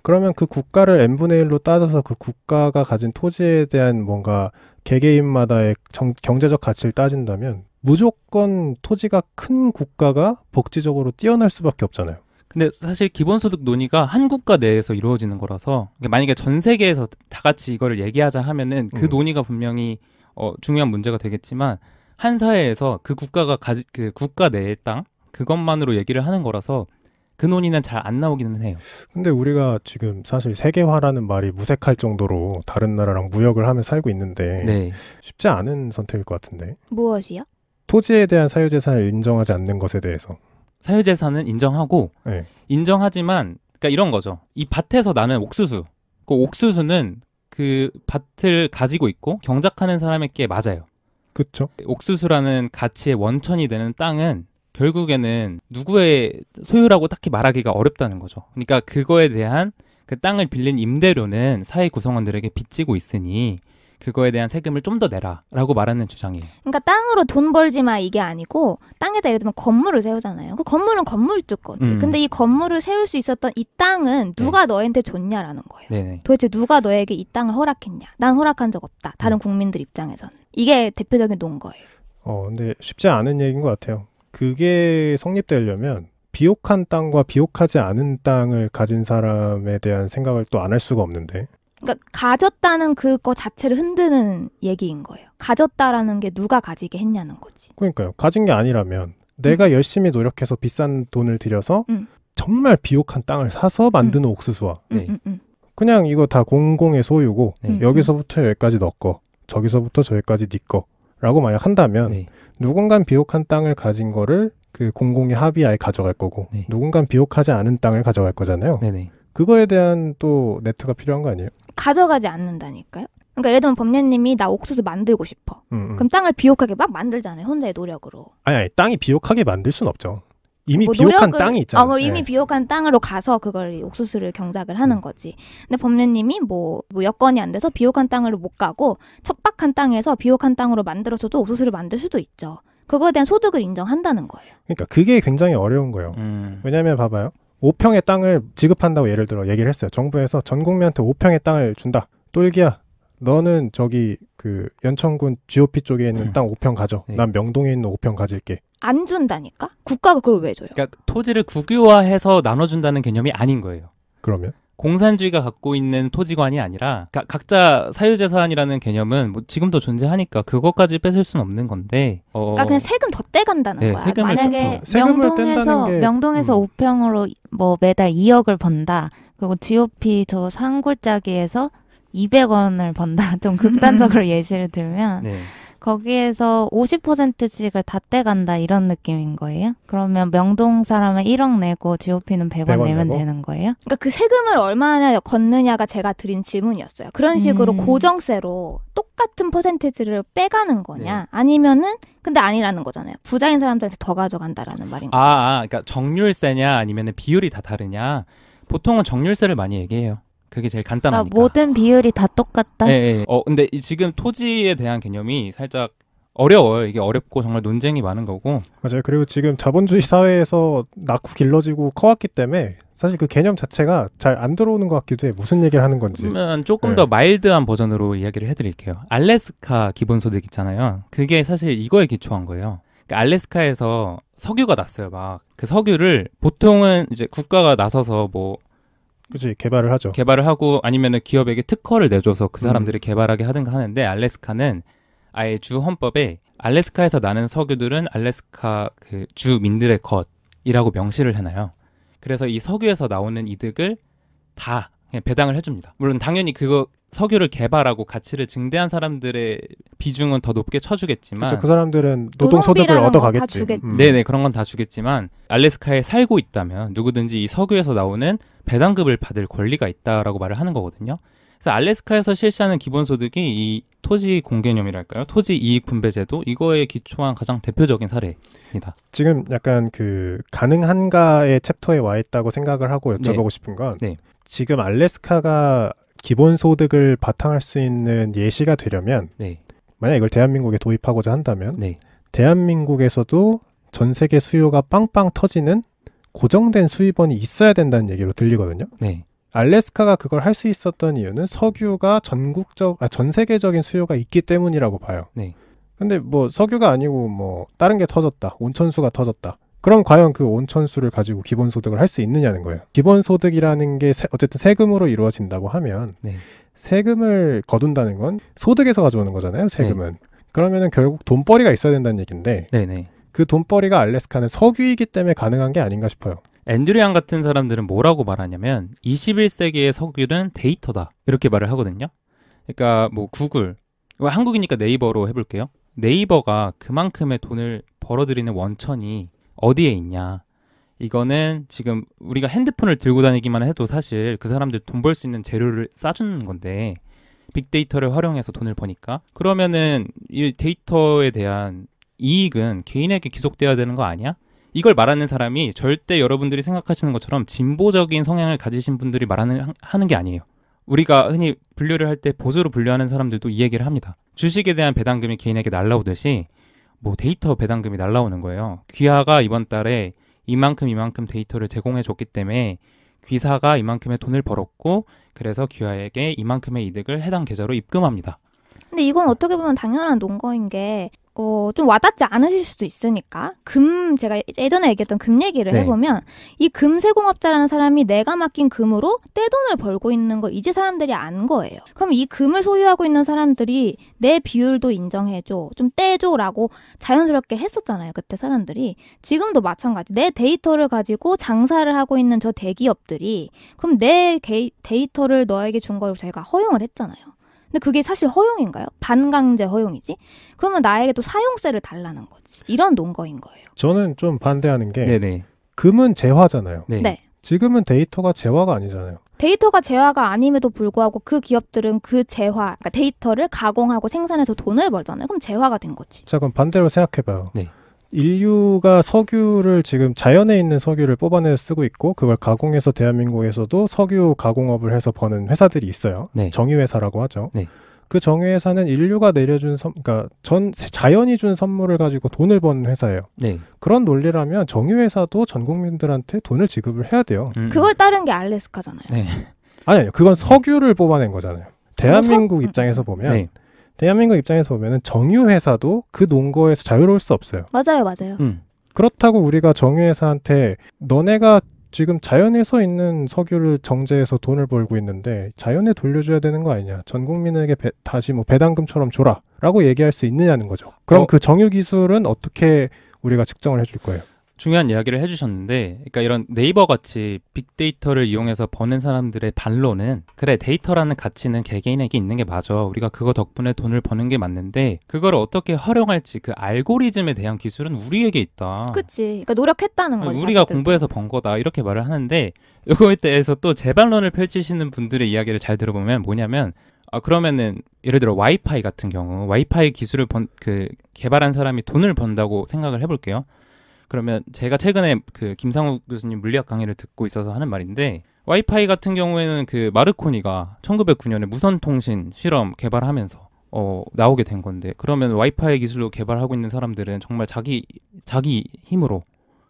그러면 그 국가를 n분의 1로 따져서 그 국가가 가진 토지에 대한 뭔가 개개인마다의 정, 경제적 가치를 따진다면 무조건 토지가 큰 국가가 복지적으로 뛰어날 수밖에 없잖아요. 근데 사실 기본소득 논의가 한 국가 내에서 이루어지는 거라서 만약에 전 세계에서 다 같이 이거를 얘기하자 하면은 그 음. 논의가 분명히 어, 중요한 문제가 되겠지만 한 사회에서 그 국가가 가지 그 국가 내의 땅 그것만으로 얘기를 하는 거라서 그논의는잘안 나오기는 해요. 근데 우리가 지금 사실 세계화라는 말이 무색할 정도로 다른 나라랑 무역을 하며 살고 있는데 네. 쉽지 않은 선택일 것 같은데. 무엇이요? 토지에 대한 사유재산을 인정하지 않는 것에 대해서. 사유재산은 인정하고 네. 인정하지만 그러니까 이런 거죠. 이 밭에서 나는 옥수수. 그 옥수수는 그 밭을 가지고 있고 경작하는 사람에게 맞아요. 그렇죠. 옥수수라는 가치의 원천이 되는 땅은 결국에는 누구의 소유라고 딱히 말하기가 어렵다는 거죠. 그러니까 그거에 대한 그 땅을 빌린 임대료는 사회 구성원들에게 빚지고 있으니 그거에 대한 세금을 좀 더 내라라고 말하는 주장이에요. 그러니까 땅으로 돈 벌지 마 이게 아니고 땅에다 예를 들면 건물을 세우잖아요. 그 건물은 건물주 거지. 음. 근데 이 건물을 세울 수 있었던 이 땅은 누가 네. 너한테 줬냐라는 거예요. 네네. 네. 도대체 누가 너에게 이 땅을 허락했냐? 난 허락한 적 없다. 다른 음. 국민들 입장에서는 이게 대표적인 논거예요. 어, 근데 쉽지 않은 얘기인 것 같아요. 그게 성립되려면 비옥한 땅과 비옥하지 않은 땅을 가진 사람에 대한 생각을 또 안 할 수가 없는데. 그러니까 가졌다는 그거 자체를 흔드는 얘기인 거예요. 가졌다라는 게 누가 가지게 했냐는 거지. 그러니까요. 가진 게 아니라면 내가 음. 열심히 노력해서 비싼 돈을 들여서 음. 정말 비옥한 땅을 사서 만드는 음. 옥수수와 음, 네. 음, 음. 그냥 이거 다 공공의 소유고 네. 여기서부터 여기까지 넣고 저기서부터 저기까지 네 거라고 만약 한다면 네. 누군간 비옥한 땅을 가진 거를 그 공공의 합의하에 가져갈 거고 네. 누군간 비옥하지 않은 땅을 가져갈 거잖아요. 네네. 그거에 대한 또 네트가 필요한 거 아니에요? 가져가지 않는다니까요. 그러니까 예를 들면 법례님이 나 옥수수 만들고 싶어. 음, 음. 그럼 땅을 비옥하게 막 만들잖아요. 혼자의 노력으로. 아니, 아니 땅이 비옥하게 만들 순 없죠. 이미 뭐 비옥한 노력을, 땅이 있잖아요. 어, 이미 네. 비옥한 땅으로 가서 그걸 옥수수를 경작을 하는 음. 거지. 근데 법례님이 뭐, 뭐 여건이 안 돼서 비옥한 땅으로 못 가고 척박한 땅에서 비옥한 땅으로 만들어서도 옥수수를 만들 수도 있죠. 그거에 대한 소득을 인정한다는 거예요. 그러니까 그게 굉장히 어려운 거예요. 음. 왜냐하면 봐봐요. 5평의 땅을 지급한다고 예를 들어 얘기를 했어요. 정부에서 전 국민한테 5평의 땅을 준다. 똘기야 너는 저기 그 연천군 GOP 쪽에 있는 음. 땅 5평 가져. 네. 난 명동에 있는 5평 가질게. 안 준다니까? 국가가 그걸 왜 줘요? 그러니까 토지를 국유화해서 나눠준다는 개념이 아닌 거예요. 그러면? 공산주의가 갖고 있는 토지관이 아니라 가, 각자 사유재산이라는 개념은 뭐 지금도 존재하니까 그것까지 뺏을 수는 없는 건데 어... 그러니까 그냥 세금 더 떼간다는 네, 거야 세금을 만약에 더... 어, 명동에서 게... 명동에서 음. 5평으로 뭐 매달 2억을 번다 그리고 GOP 저 산골짜기에서 200원을 번다. 좀 극단적으로 예시를 들면 네. 거기에서 50%씩을 다 떼간다 이런 느낌인 거예요? 그러면 명동 사람은 1억 내고 GOP는 100원, 100원 내면 내고? 되는 거예요? 그러니까 그 세금을 얼마나 걷느냐가 제가 드린 질문이었어요. 그런 식으로 음. 고정세로 똑같은 퍼센티지를 빼가는 거냐? 네. 아니면은 근데 아니라는 거잖아요. 부자인 사람들한테 더 가져간다라는 말인 아, 거죠. 아, 아 그러니까 정률세냐 아니면 비율이 다 다르냐? 보통은 정률세를 많이 얘기해요. 그게 제일 아, 간단하니까. 그러니까 모든 비율이 다 똑같다. 네, 네. 어 근데 지금 토지에 대한 개념이 살짝 어려워요. 이게 어렵고 정말 논쟁이 많은 거고. 맞아요. 그리고 지금 자본주의 사회에서 낳고 길러지고 커왔기 때문에 사실 그 개념 자체가 잘 안 들어오는 것 같기도 해. 무슨 얘기를 하는 건지. 그러면 조금 네. 더 마일드한 버전으로 이야기를 해드릴게요. 알래스카 기본소득 있잖아요. 그게 사실 이거에 기초한 거예요. 그러니까 알래스카에서 석유가 났어요. 막그 석유를 보통은 이제 국가가 나서서 뭐 그치 개발을 하죠. 개발을 하고 아니면은 기업에게 특허를 내줘서 그 음. 사람들이 음. 개발하게 하든가 하는데 알래스카는 아예 주 헌법에 알래스카에서 나는 석유들은 알래스카 그 주민들의 것이라고 명시를 해놔요. 그래서 이 석유에서 나오는 이득을 다 예, 배당을 해줍니다. 물론 당연히 그거 석유를 개발하고 가치를 증대한 사람들의 비중은 더 높게 쳐주겠지만 그쵸, 그렇죠. 그 사람들은 그 노동 소득을 얻어 가겠지. 음. 네네 그런 건 다 주겠지만 알래스카에 살고 있다면 누구든지 이 석유에서 나오는 배당급을 받을 권리가 있다라고 말을 하는 거거든요. 그래서 알래스카에서 실시하는 기본소득이 이 토지 공개념이랄까요? 토지 이익 분배제도 이거에 기초한 가장 대표적인 사례입니다. 지금 약간 그 가능한가의 챕터에 와 있다고 생각을 하고 여쭤보고 네. 싶은 건 네. 지금 알래스카가 기본 소득을 바탕할 수 있는 예시가 되려면 네. 만약 이걸 대한민국에 도입하고자 한다면 네. 대한민국에서도 전 세계 수요가 빵빵 터지는 고정된 수입원이 있어야 된다는 얘기로 들리거든요. 네. 알래스카가 그걸 할 수 있었던 이유는 석유가 전국적 아 전 세계적인 수요가 있기 때문이라고 봐요. 네. 근데 뭐 석유가 아니고 뭐 다른 게 터졌다. 온천수가 터졌다. 그럼 과연 그 온천수를 가지고 기본소득을 할 수 있느냐는 거예요. 기본소득이라는 게 세, 어쨌든 세금으로 이루어진다고 하면 네. 세금을 거둔다는 건 소득에서 가져오는 거잖아요. 네. 세금은. 네. 그러면 결국 돈벌이가 있어야 된다는 얘기인데 네네. 그 돈벌이가 알래스카는 석유이기 때문에 가능한 게 아닌가 싶어요. 앤드류양 같은 사람들은 뭐라고 말하냐면 21세기의 석유는 데이터다 이렇게 말을 하거든요. 그러니까 뭐 구글, 한국이니까 네이버로 해볼게요. 네이버가 그만큼의 돈을 벌어들이는 원천이 어디에 있냐. 이거는 지금 우리가 핸드폰을 들고 다니기만 해도 사실 그 사람들 돈 벌 수 있는 재료를 싸주는 건데 빅데이터를 활용해서 돈을 버니까 그러면은 이 데이터에 대한 이익은 개인에게 귀속돼야 되는 거 아니야? 이걸 말하는 사람이 절대 여러분들이 생각하시는 것처럼 진보적인 성향을 가지신 분들이 말하는 하는 게 아니에요. 우리가 흔히 분류를 할 때 보수로 분류하는 사람들도 이 얘기를 합니다. 주식에 대한 배당금이 개인에게 날라오듯이 뭐 데이터 배당금이 날라오는 거예요. 귀하가 이번 달에 이만큼 이만큼 데이터를 제공해 줬기 때문에 귀사가 이만큼의 돈을 벌었고 그래서 귀하에게 이만큼의 이득을 해당 계좌로 입금합니다. 근데 이건 어떻게 보면 당연한 논거인 게 어, 좀 와닿지 않으실 수도 있으니까 금 제가 예전에 얘기했던 금 얘기를 네. 해보면 이 금세공업자라는 사람이 내가 맡긴 금으로 떼돈을 벌고 있는 걸 이제 사람들이 안 거예요. 그럼 이 금을 소유하고 있는 사람들이 내 비율도 인정해줘 좀 떼줘라고 자연스럽게 했었잖아요. 그때 사람들이 지금도 마찬가지 내 데이터를 가지고 장사를 하고 있는 저 대기업들이 그럼 내 데이터를 너에게 준 걸 저희가 허용을 했잖아요. 근데 그게 사실 허용인가요? 반강제 허용이지? 그러면 나에게 또 사용세를 달라는 거지. 이런 논거인 거예요. 저는 좀 반대하는 게 네네. 금은 재화잖아요. 네. 네. 지금은 데이터가 재화가 아니잖아요. 데이터가 재화가 아님에도 불구하고 그 기업들은 그 재화, 그러니까 데이터를 가공하고 생산해서 돈을 벌잖아요. 그럼 재화가 된 거지. 자, 그럼 반대로 생각해봐요. 네. 인류가 석유를 지금 자연에 있는 석유를 뽑아내서 쓰고 있고 그걸 가공해서 대한민국에서도 석유 가공업을 해서 버는 회사들이 있어요. 네. 정유회사라고 하죠. 네. 그 정유회사는 인류가 내려준 선, 그러니까 전 자연이 준 선물을 가지고 돈을 버는 회사예요. 네. 그런 논리라면 정유회사도 전 국민들한테 돈을 지급을 해야 돼요. 음. 그걸 따른 게 알래스카잖아요. 네. 아니요, 그건 석유를 뽑아낸 거잖아요. 대한민국 석... 입장에서 음. 보면 네. 대한민국 입장에서 보면은 정유회사도 그 논거에서 자유로울 수 없어요. 맞아요, 맞아요. 음. 그렇다고 우리가 정유회사한테 너네가 지금 자연에서 있는 석유를 정제해서 돈을 벌고 있는데 자연에 돌려줘야 되는 거 아니냐 전 국민에게 배, 다시 뭐 배당금처럼 줘라라고 얘기할 수 있느냐는 거죠 그럼 어. 그 정유 기술은 어떻게 우리가 측정을 해줄 거예요 중요한 이야기를 해주셨는데, 그러니까 이런 네이버 같이 빅데이터를 이용해서 버는 사람들의 반론은, 그래, 데이터라는 가치는 개개인에게 있는 게 맞아. 우리가 그거 덕분에 돈을 버는 게 맞는데, 그걸 어떻게 활용할지 그 알고리즘에 대한 기술은 우리에게 있다. 그치. 그러니까 노력했다는 거지. 우리가 자기들. 공부해서 번 거다. 이렇게 말을 하는데, 요거에 대해서 또 재반론을 펼치시는 분들의 이야기를 잘 들어보면 뭐냐면, 아, 그러면은 예를 들어 와이파이 같은 경우 와이파이 기술을 번, 그 개발한 사람이 돈을 번다고 생각을 해볼게요. 그러면 제가 최근에 그 김상욱 교수님 물리학 강의를 듣고 있어서 하는 말인데 와이파이 같은 경우에는 그 마르코니가 1909년에 무선 통신 실험 개발하면서 어, 나오게 된 건데 그러면 와이파이 기술로 개발하고 있는 사람들은 정말 자기 자기 힘으로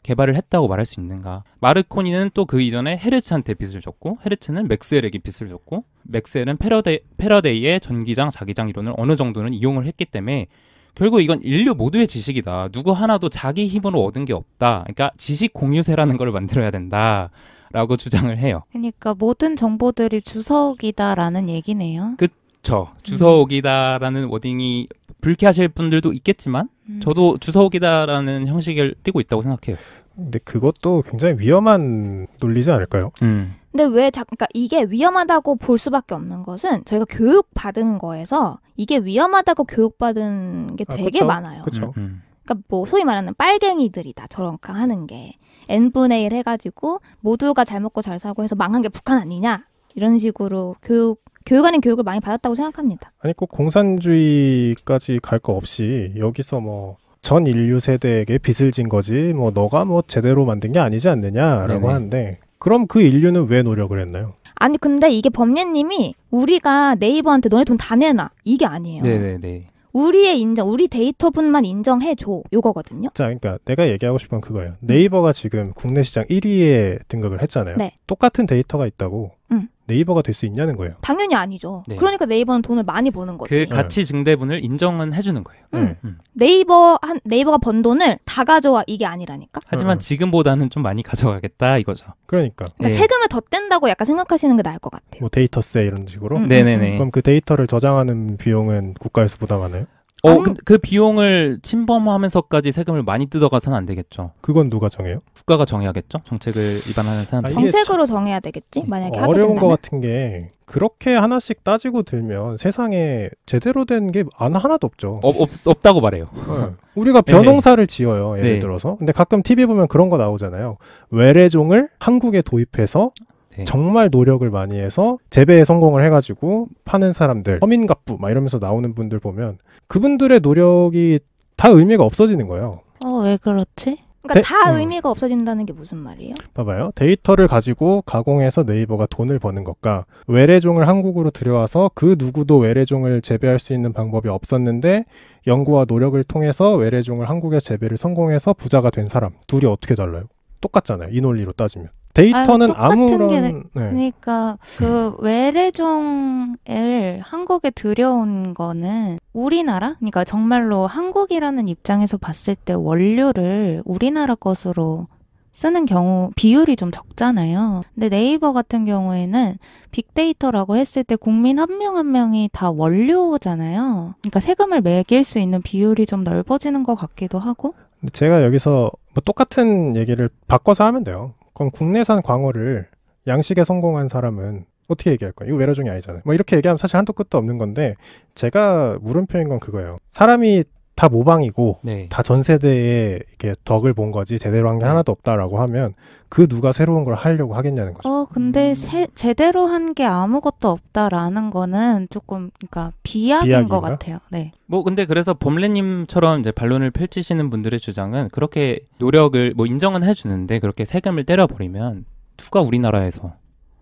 개발을 했다고 말할 수 있는가? 마르코니는 또 그 이전에 헤르츠한테 빚을 졌고 헤르츠는 맥스웰에게 빚을 졌고 맥스웰은 패러데이, 패러데이의 전기장 자기장 이론을 어느 정도는 이용을 했기 때문에 결국 이건 인류 모두의 지식이다. 누구 하나도 자기 힘으로 얻은 게 없다. 그러니까 지식 공유세라는 걸 만들어야 된다. 라고 주장을 해요. 그러니까 모든 정보들이 주석이다라는 얘기네요. 그쵸. 주석이다라는 음. 워딩이 불쾌하실 분들도 있겠지만 음. 저도 주석이다라는 형식을 띄고 있다고 생각해요. 근데 그것도 굉장히 위험한 논리지 않을까요? 음. 근데 왜 자, 그러니까 이게 위험하다고 볼 수밖에 없는 것은 저희가 교육 받은 거에서 이게 위험하다고 교육받은 게 아, 되게 아, 그쵸? 많아요. 그쵸. 음, 음, 그러니까 뭐 소위 말하는 빨갱이들이다 저런가 하는 게 n 분의 1 해가지고 모두가 잘 먹고 잘 사고 해서 망한 게 북한 아니냐 이런 식으로 교육 교육 아닌 교육을 많이 받았다고 생각합니다. 아니 꼭 공산주의까지 갈 거 없이 여기서 뭐 전 인류 세대에게 빚을 진 거지 뭐 너가 뭐 제대로 만든 게 아니지 않느냐라고 네네. 하는데 그럼 그 인류는 왜 노력을 했나요? 아니 근데 이게 법례님이 우리가 네이버한테 너네 돈 다 내놔 이게 아니에요. 네네네. 우리의 인정, 우리 데이터분만 인정해줘. 요거거든요. 자, 그러니까 내가 얘기하고 싶은 그거예요. 네이버가 지금 국내 시장 1위에 등극을 했잖아요. 네. 똑같은 데이터가 있다고 음. 네이버가 될 수 있냐는 거예요. 당연히 아니죠. 네. 그러니까 네이버는 돈을 많이 버는 그 거지. 그 가치 네. 증대분을 인정은 해주는 거예요. 음. 네. 음. 네이버 한 네이버가 번 돈을 다 가져와 이게 아니라니까. 하지만 음. 지금보다는 좀 많이 가져가겠다 이거죠. 그러니까. 그러니까 네. 세금을 더 뗀다고 약간 생각하시는 게 나을 것 같아요. 뭐 데이터세 이런 식으로. 음. 네네네. 그럼 그 데이터를 저장하는 비용은 국가에서 부담하나요? 어, 그, 그 비용을 침범하면서까지 세금을 많이 뜯어가서는 안 되겠죠. 그건 누가 정해요? 국가가 정해야겠죠. 정책을 위반하는 사람. 아, 정책으로 참... 정해야 되겠지. 음, 만약에 어, 어려운 거 같은 게 그렇게 하나씩 따지고 들면 세상에 제대로 된게안 하나도 없죠. 어, 없, 없다고 말해요. 네. 우리가 네. 변홍사를 지어요. 예를 네. 들어서. 근데 가끔 TV 보면 그런 거 나오잖아요. 외래종을 한국에 도입해서 네. 정말 노력을 많이 해서 재배에 성공을 해가지고 파는 사람들 허민갑부막 이러면서 나오는 분들 보면 그분들의 노력이 다 의미가 없어지는 거예요. 어왜 그렇지? 그러니까 데, 다 음. 의미가 없어진다는 게 무슨 말이에요? 봐봐요. 데이터를 가지고 가공해서 네이버가 돈을 버는 것과 외래종을 한국으로 들여와서 그 누구도 외래종을 재배할 수 있는 방법이 없었는데 연구와 노력을 통해서 외래종을 한국에 재배를 성공해서 부자가 된 사람 둘이 어떻게 달라요? 똑같잖아요. 이 논리로 따지면. 데이터는 아유, 아무런 게, 네. 그러니까 그 네. 외래종을 한국에 들여온 거는 우리나라 그러니까 정말로 한국이라는 입장에서 봤을 때 원료를 우리나라 것으로 쓰는 경우 비율이 좀 적잖아요. 근데 네이버 같은 경우에는 빅데이터라고 했을 때 국민 한 명한 한 명이 다 원료잖아요. 그러니까 세금을 매길 수 있는 비율이 좀 넓어지는 것 같기도 하고. 제가 여기서 뭐 똑같은 얘기를 바꿔서 하면 돼요. 그럼 국내산 광어를 양식에 성공한 사람은 어떻게 얘기할 거야? 이거 외래종이 아니잖아요. 뭐 이렇게 얘기하면 사실 한도 끝도 없는 건데 제가 물음표인 건 그거예요. 사람이 다 모방이고 네. 다전 세대에 이렇게 덕을 본 거지 제대로 한게 네. 하나도 없다라고 하면 그 누가 새로운 걸 하려고 하겠냐는 거죠. 어 근데 음. 세, 제대로 한 게 아무것도 없다라는 거는 조금 그러니까 비약인 비약인가? 것 같아요. 네. 뭐 근데 그래서 범례님처럼 이제 반론을 펼치시는 분들의 주장은 그렇게 노력을 뭐 인정은 해주는데 그렇게 세금을 때려버리면 누가 우리나라에서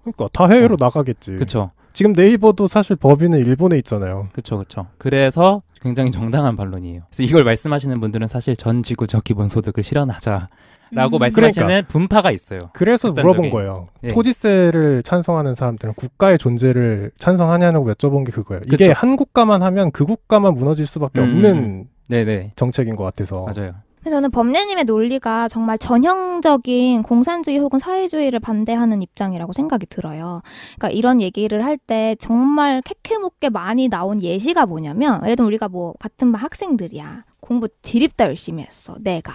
그러니까 다 해외로 어. 나가겠지. 그렇죠. 지금 네이버도 사실 법인은 일본에 있잖아요. 그렇죠, 그렇죠. 그래서 굉장히 정당한 반론이에요. 그래서 이걸 말씀하시는 분들은 사실 전 지구적 기본소득을 실현하자. 라고 음, 말씀하시는 그러니까. 분파가 있어요. 그래서 물어본 거예요. 예. 토지세를 찬성하는 사람들은 국가의 존재를 찬성하냐고 여쭤본 게 그거예요. 이게 한 국가만 하면 그 국가만 무너질 수밖에 음, 없는 네네. 정책인 것 같아서. 맞아요. 근데 저는 범례님의 논리가 정말 전형적인 공산주의 혹은 사회주의를 반대하는 입장이라고 생각이 들어요. 그러니까 이런 얘기를 할 때 정말 캐캐묻게 많이 나온 예시가 뭐냐면, 예를 들면 우리가 뭐 같은 학생들이야. 공부 디립다 열심히 했어. 내가.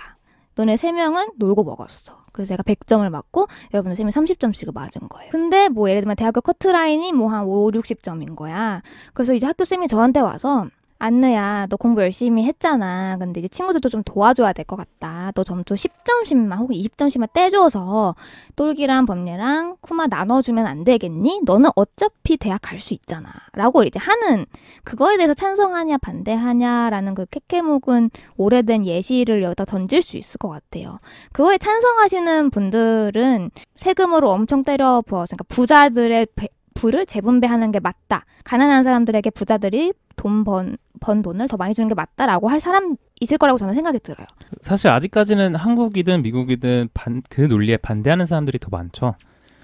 너네 세 명은 놀고 먹었어. 그래서 제가 100점을 맞고 여러분들 세명이 30점씩을 맞은 거예요. 근데 뭐 예를 들면 대학교 커트라인이 뭐 한 5, 60점인 거야. 그래서 이제 학교 쌤이 저한테 와서 안느야, 너 공부 열심히 했잖아. 근데 이제 친구들도 좀 도와줘야 될 것 같다. 너 점수 10점씩만 혹은 20점씩만 떼줘서 똘기랑 범례랑 쿠마 나눠주면 안 되겠니? 너는 어차피 대학 갈 수 있잖아. 라고 이제 하는 그거에 대해서 찬성하냐 반대하냐라는 그케케묵은 오래된 예시를 여기다 던질 수 있을 것 같아요. 그거에 찬성하시는 분들은 세금으로 엄청 때려 부어서 그러니까 부자들의 부를 재분배하는 게 맞다. 가난한 사람들에게 부자들이 돈 번, 번 돈을 더 많이 주는 게 맞다라고 할 사람 있을 거라고 저는 생각이 들어요. 사실 아직까지는 한국이든 미국이든 반, 그 논리에 반대하는 사람들이 더 많죠.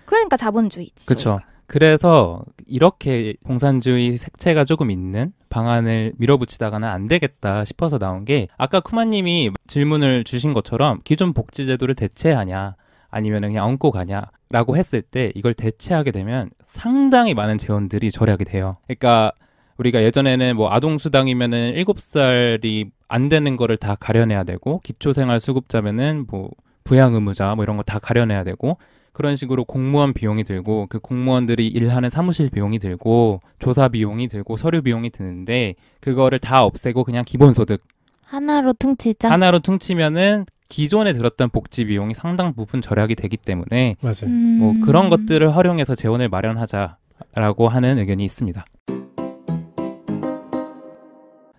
그러니까 자본주의지. 그렇죠. 그래서 이렇게 공산주의 색채가 조금 있는 방안을 밀어붙이다가는 안 되겠다 싶어서 나온 게 아까 쿠마님이 질문을 주신 것처럼 기존 복지제도를 대체하냐 아니면 그냥 얹고 가냐 라고 했을 때 이걸 대체하게 되면 상당히 많은 재원들이 절약이 돼요. 그러니까 우리가 예전에는 뭐 아동수당이면은 7살이 안 되는 거를 다 가려내야 되고 기초생활수급자면은 뭐 부양의무자 뭐 이런 거 다 가려내야 되고 그런 식으로 공무원 비용이 들고 그 공무원들이 일하는 사무실 비용이 들고 조사 비용이 들고 서류 비용이 드는데 그거를 다 없애고 그냥 기본소득 하나로 퉁치자 하나로 퉁치면은 기존에 들었던 복지 비용이 상당 부분 절약이 되기 때문에 맞아요. 뭐 음... 뭐 그런 것들을 활용해서 재원을 마련하자라고 하는 의견이 있습니다.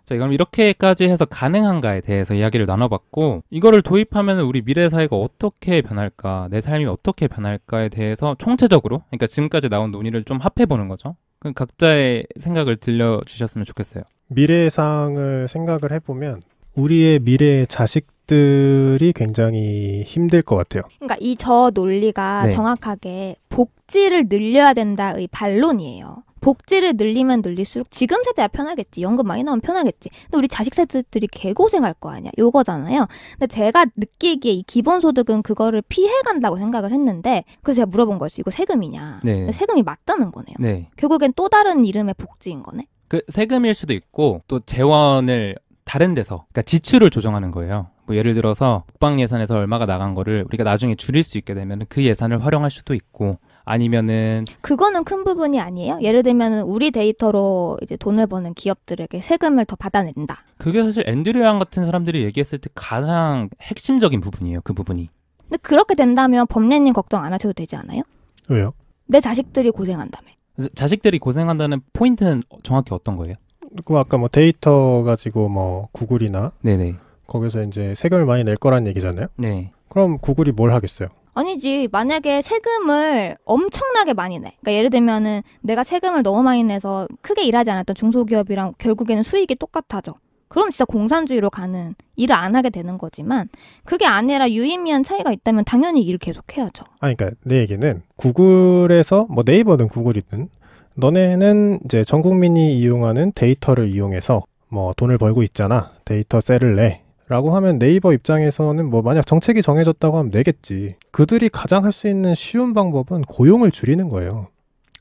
자, 그럼 이렇게까지 해서 가능한가에 대해서 이야기를 나눠봤고, 이거를 도입하면 우리 미래 사회가 어떻게 변할까, 내 삶이 어떻게 변할까에 대해서 총체적으로, 그러니까 지금까지 나온 논의를 좀 합해보는 거죠. 그럼 각자의 생각을 들려주셨으면 좋겠어요. 미래상을 생각을 해보면, 우리의 미래의 자식 것들이 굉장히 힘들 것 같아요. 그러니까 이 저 논리가 네. 정확하게 복지를 늘려야 된다의 반론이에요. 복지를 늘리면 늘릴수록 지금 세대야 편하겠지. 연금 많이 나오면 편하겠지. 근데 우리 자식 세대들이 개고생할 거 아니야. 요거잖아요. 근데 제가 느끼기에 이 기본소득은 그거를 피해간다고 생각을 했는데 그래서 제가 물어본 거였어. 이거 세금이냐. 네. 세금이 맞다는 거네요. 네. 결국엔 또 다른 이름의 복지인 거네. 그 세금일 수도 있고 또 재원을 다른 데서 그러니까 지출을 조정하는 거예요. 뭐 예를 들어서 국방 예산에서 얼마가 나간 거를 우리가 나중에 줄일 수 있게 되면 그 예산을 활용할 수도 있고 아니면은 그거는 큰 부분이 아니에요. 예를 들면 우리 데이터로 이제 돈을 버는 기업들에게 세금을 더 받아낸다. 그게 사실 앤드류 양 같은 사람들이 얘기했을 때 가장 핵심적인 부분이에요. 그 부분이. 근데 그렇게 된다면 법례님 걱정 안 하셔도 되지 않아요? 왜요? 내 자식들이 고생한다며. 자식들이 고생한다는 포인트는 정확히 어떤 거예요? 그리고 아까 뭐 데이터 가지고 뭐 구글이나 네네. 거기서 이제 세금을 많이 낼 거란 얘기잖아요. 네. 그럼 구글이 뭘 하겠어요? 아니지. 만약에 세금을 엄청나게 많이 내. 그러니까 예를 들면은 내가 세금을 너무 많이 내서 크게 일하지 않았던 중소기업이랑 결국에는 수익이 똑같아져. 그럼 진짜 공산주의로 가는 일을 안 하게 되는 거지만 그게 아니라 유의미한 차이가 있다면 당연히 일을 계속 해야죠. 아니 그니까내 얘기는 구글에서 뭐 네이버든 구글이든 너네는 이제 전 국민이 이용하는 데이터를 이용해서 뭐 돈을 벌고 있잖아. 데이터 셀을 내. 라고 하면 네이버 입장에서는 뭐 만약 정책이 정해졌다고 하면 내겠지. 그들이 가장 할 수 있는 쉬운 방법은 고용을 줄이는 거예요.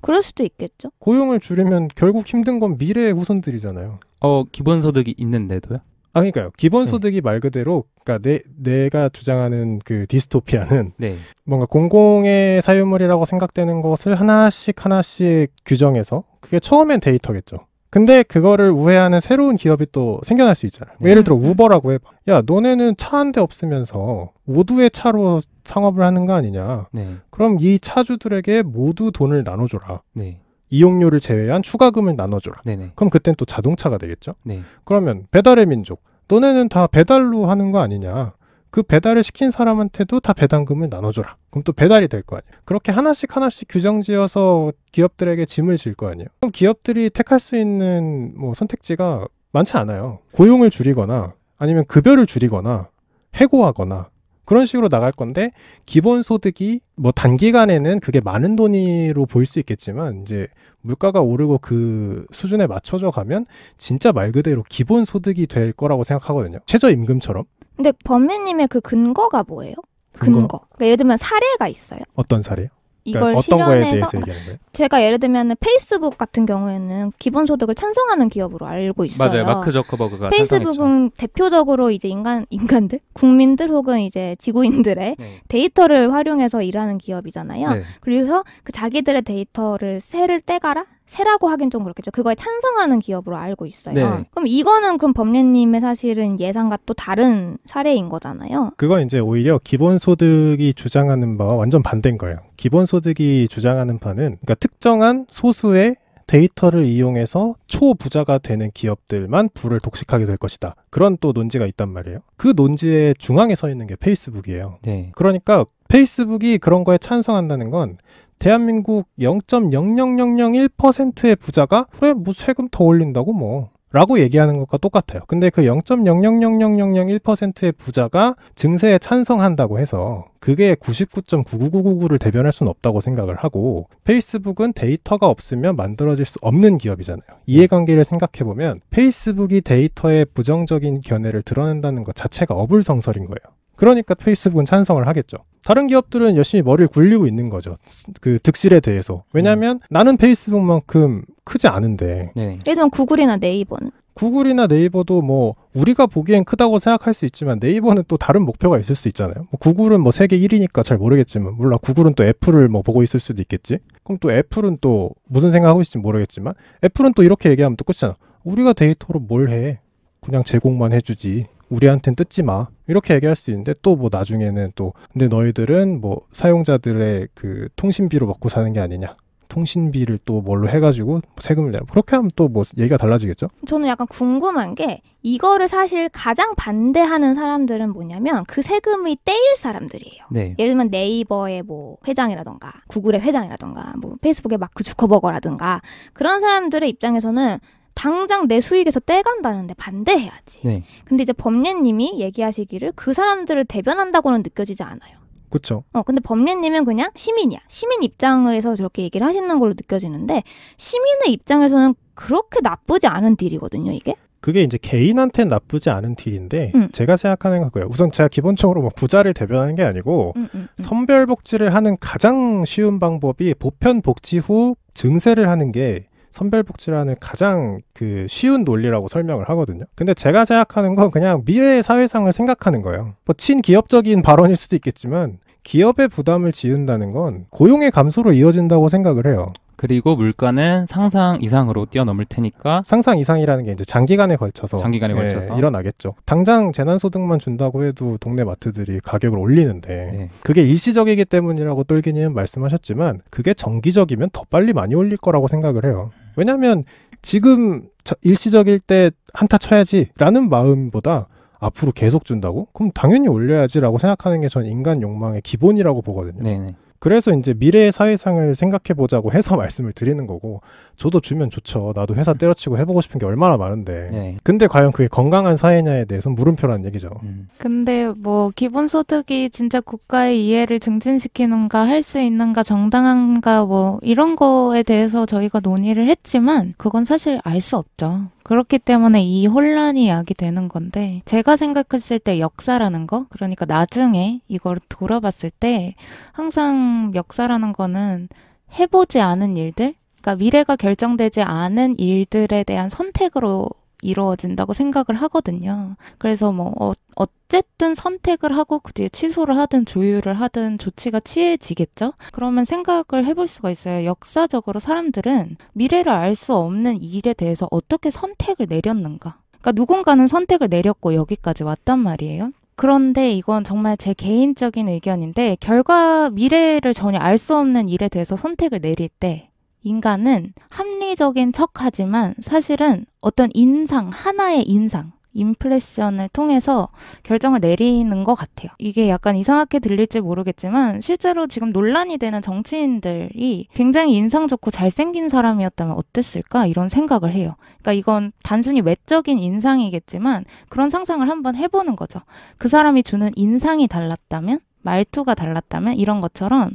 그럴 수도 있겠죠. 고용을 줄이면 결국 힘든 건 미래의 후손들이잖아요. 어, 기본소득이 있는데도요? 아 그러니까요. 기본 네. 소득이 네. 말 그대로 그러니까 내 내가 주장하는 그 디스토피아는 네. 뭔가 공공의 사유물이라고 생각되는 것을 하나씩 하나씩 규정해서 그게 처음엔 데이터겠죠. 근데 그거를 우회하는 새로운 기업이 또 생겨날 수 있잖아요. 네. 예를 들어 우버라고 해봐. 야 너네는 차 한 대 없으면서 모두의 차로 상업을 하는 거 아니냐. 네. 그럼 이 차주들에게 모두 돈을 나눠줘라. 네. 이용료를 제외한 추가금을 나눠줘라. 네네. 그럼 그땐 또 자동차가 되겠죠. 네. 그러면 배달의 민족, 너네는 다 배달로 하는 거 아니냐? 그 배달을 시킨 사람한테도 다 배당금을 나눠줘라. 그럼 또 배달이 될 거 아니에요. 그렇게 하나씩 하나씩 규정지어서 기업들에게 짐을 질 거 아니에요. 그럼 기업들이 택할 수 있는 뭐 선택지가 많지 않아요. 고용을 줄이거나 아니면 급여를 줄이거나 해고하거나 그런 식으로 나갈 건데 기본 소득이 뭐 단기간에는 그게 많은 돈으로 보일 수 있겠지만 이제 물가가 오르고 그 수준에 맞춰져 가면 진짜 말 그대로 기본 소득이 될 거라고 생각하거든요. 최저 임금처럼. 근데 범미님의 그 근거가 뭐예요? 근거. 근거. 그러니까 예를 들면 사례가 있어요. 어떤 사례요? 그러니까 이걸 그러니까 어떤 거에 대해서 얘기하는 거예요? 제가 예를 들면 페이스북 같은 경우에는 기본 소득을 찬성하는 기업으로 알고 있어요. 맞아요. 마크 저커버그가 페이스북은 찬성했죠. 대표적으로 이제 인간 인간들, 국민들 혹은 이제 지구인들의 네. 데이터를 활용해서 일하는 기업이잖아요. 네. 그래서 그 자기들의 데이터를 세를 떼가라 세라고 하긴 좀 그렇겠죠. 그거에 찬성하는 기업으로 알고 있어요. 네. 그럼 이거는 그럼 법리님의 사실은 예상과 또 다른 사례인 거잖아요. 그건 이제 오히려 기본소득이 주장하는 바와 완전 반대인 거예요. 기본소득이 주장하는 바는 그러니까 특정한 소수의 데이터를 이용해서 초부자가 되는 기업들만 부를 독식하게 될 것이다. 그런 또 논지가 있단 말이에요. 그 논지의 중앙에 서 있는 게 페이스북이에요. 네. 그러니까 페이스북이 그런 거에 찬성한다는 건 대한민국 0.00001%의 부자가 그래 뭐 세금 더 올린다고 뭐 라고 얘기하는 것과 똑같아요. 근데 그 0.0000001%의 부자가 증세에 찬성한다고 해서 그게 99.9999를 9 대변할 수는 없다고 생각을 하고 페이스북은 데이터가 없으면 만들어질 수 없는 기업이잖아요. 이해관계를 생각해보면 페이스북이 데이터에 부정적인 견해를 드러낸다는 것 자체가 어불성설인 거예요. 그러니까 페이스북은 찬성을 하겠죠. 다른 기업들은 열심히 머리를 굴리고 있는 거죠. 그 득실에 대해서. 왜냐하면 음. 나는 페이스북만큼 크지 않은데. 네. 예전 구글이나 네이버는. 구글이나 네이버도 뭐 우리가 보기엔 크다고 생각할 수 있지만 네이버는 또 다른 목표가 있을 수 있잖아요. 뭐 구글은 뭐 세계 1위니까 잘 모르겠지만 몰라 구글은 또 애플을 뭐 보고 있을 수도 있겠지. 그럼 또 애플은 또 무슨 생각하고 있을지 모르겠지만 애플은 또 이렇게 얘기하면 또 끝이잖아. 우리가 데이터로 뭘 해? 그냥 제공만 해주지. 우리한텐 뜯지 마. 이렇게 얘기할 수 있는데 또 뭐 나중에는 또 근데 너희들은 뭐 사용자들의 그 통신비로 먹고 사는 게 아니냐. 통신비를 또 뭘로 해가지고 세금을 내라. 그렇게 하면 또 뭐 얘기가 달라지겠죠? 저는 약간 궁금한 게 이거를 사실 가장 반대하는 사람들은 뭐냐면 그 세금이 떼일 사람들이에요. 네. 예를 들면 네이버의 뭐 회장이라던가 구글의 회장이라던가 뭐 페이스북의 마크 그 주커버거라든가 그런 사람들의 입장에서는 당장 내 수익에서 떼간다는데 반대해야지. 네. 근데 이제 법례님이 얘기하시기를 그 사람들을 대변한다고는 느껴지지 않아요. 그렇죠. 어, 근데 법례님은 그냥 시민이야. 시민 입장에서 저렇게 얘기를 하시는 걸로 느껴지는데 시민의 입장에서는 그렇게 나쁘지 않은 딜이거든요, 이게. 그게 이제 개인한테 나쁘지 않은 딜인데 음. 제가 생각하는 거고요. 우선 제가 기본적으로 뭐 부자를 대변하는 게 아니고 음, 음, 음, 선별 복지를 하는 가장 쉬운 방법이 보편 복지 후 증세를 하는 게 선별복지라는 가장 그 쉬운 논리라고 설명을 하거든요. 근데 제가 생각하는 건 그냥 미래의 사회상을 생각하는 거예요. 뭐 친기업적인 발언일 수도 있겠지만 기업의 부담을 지운다는 건 고용의 감소로 이어진다고 생각을 해요. 그리고 물가는 상상 이상으로 뛰어넘을 테니까 상상 이상이라는 게 이제 장기간에 걸쳐서 장기간에 예, 걸쳐서 일어나겠죠. 당장 재난소득만 준다고 해도 동네 마트들이 가격을 올리는데 네. 그게 일시적이기 때문이라고 똘기님 말씀하셨지만 그게 정기적이면 더 빨리 많이 올릴 거라고 생각을 해요. 왜냐하면 지금 일시적일 때 한타 쳐야지라는 마음보다 앞으로 계속 준다고? 그럼 당연히 올려야지라고 생각하는 게 저는 인간 욕망의 기본이라고 보거든요. 네네. 그래서 이제 미래의 사회상을 생각해 보자고 해서 말씀을 드리는 거고 저도 주면 좋죠. 나도 회사 음. 때려치고 해보고 싶은 게 얼마나 많은데. 네. 근데 과연 그게 건강한 사회냐에 대해서는 물음표라는 얘기죠. 음. 근데 뭐 기본소득이 진짜 국가의 이해를 증진시키는가 할 수 있는가 정당한가 뭐 이런 거에 대해서 저희가 논의를 했지만 그건 사실 알 수 없죠. 그렇기 때문에 이 혼란이 야기 되는 건데 제가 생각했을 때 역사라는 거 그러니까 나중에 이걸 돌아봤을 때 항상 역사라는 거는 해보지 않은 일들 그러니까 미래가 결정되지 않은 일들에 대한 선택으로 이루어진다고 생각을 하거든요. 그래서 뭐 어, 어쨌든 선택을 하고 그 뒤에 취소를 하든 조율을 하든 조치가 취해지겠죠. 그러면 생각을 해볼 수가 있어요. 역사적으로 사람들은 미래를 알 수 없는 일에 대해서 어떻게 선택을 내렸는가. 그러니까 누군가는 선택을 내렸고 여기까지 왔단 말이에요. 그런데 이건 정말 제 개인적인 의견인데 결과 미래를 전혀 알 수 없는 일에 대해서 선택을 내릴 때 인간은 합리적인 척 하지만 사실은 어떤 인상, 하나의 인상, 인플레션을 통해서 결정을 내리는 것 같아요. 이게 약간 이상하게 들릴지 모르겠지만 실제로 지금 논란이 되는 정치인들이 굉장히 인상 좋고 잘생긴 사람이었다면 어땠을까 이런 생각을 해요. 그러니까 이건 단순히 외적인 인상이겠지만 그런 상상을 한번 해보는 거죠. 그 사람이 주는 인상이 달랐다면 말투가 달랐다면 이런 것처럼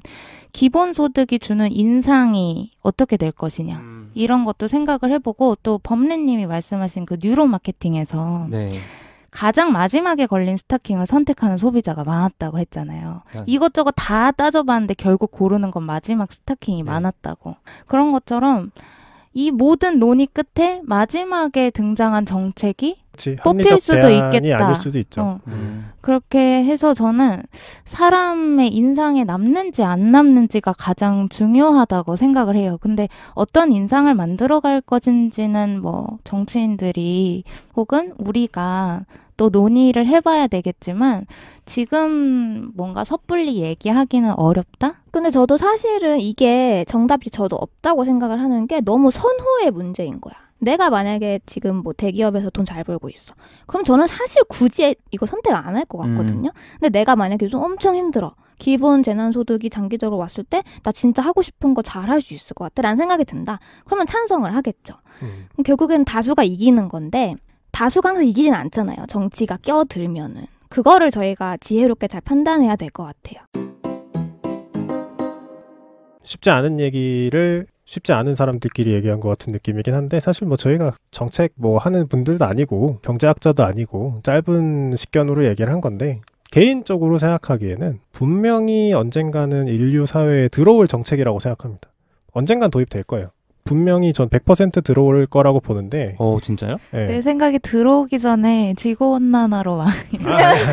기본소득이 주는 인상이 어떻게 될 것이냐 음. 이런 것도 생각을 해보고 또 범례님이 말씀하신 그 뉴로마케팅에서 네. 가장 마지막에 걸린 스타킹을 선택하는 소비자가 많았다고 했잖아요. 아. 이것저것 다 따져봤는데 결국 고르는 건 마지막 스타킹이 네. 많았다고. 그런 것처럼 이 모든 논의 끝에 마지막에 등장한 정책이 그렇 뽑힐 수도 있겠다. 아닐 수도 있죠. 어. 음. 그렇게 해서 저는 사람의 인상에 남는지 안 남는지가 가장 중요하다고 생각을 해요. 근데 어떤 인상을 만들어갈 것인지는 뭐 정치인들이 혹은 우리가 또 논의를 해봐야 되겠지만 지금 뭔가 섣불리 얘기하기는 어렵다? 근데 저도 사실은 이게 정답이 저도 없다고 생각을 하는 게 너무 선호의 문제인 거야. 내가 만약에 지금 뭐 대기업에서 돈 잘 벌고 있어. 그럼 저는 사실 굳이 이거 선택 안 할 것 같거든요. 음. 근데 내가 만약에 요즘 엄청 힘들어. 기본 재난소득이 장기적으로 왔을 때 나 진짜 하고 싶은 거 잘 할 수 있을 것 같다라는 생각이 든다. 그러면 찬성을 하겠죠. 음. 결국엔 다수가 이기는 건데 다수가 항상 이기진 않잖아요. 정치가 껴들면은. 그거를 저희가 지혜롭게 잘 판단해야 될 것 같아요. 쉽지 않은 얘기를 쉽지 않은 사람들끼리 얘기한 것 같은 느낌이긴 한데 사실 뭐 저희가 정책 뭐 하는 분들도 아니고 경제학자도 아니고 짧은 식견으로 얘기를 한 건데 개인적으로 생각하기에는 분명히 언젠가는 인류 사회에 들어올 정책이라고 생각합니다. 언젠간 도입될 거예요. 분명히 전 100% 들어올 거라고 보는데. 어, 진짜요? 네. 내 생각이 들어오기 전에 지구 온난화로 막. 아, 예.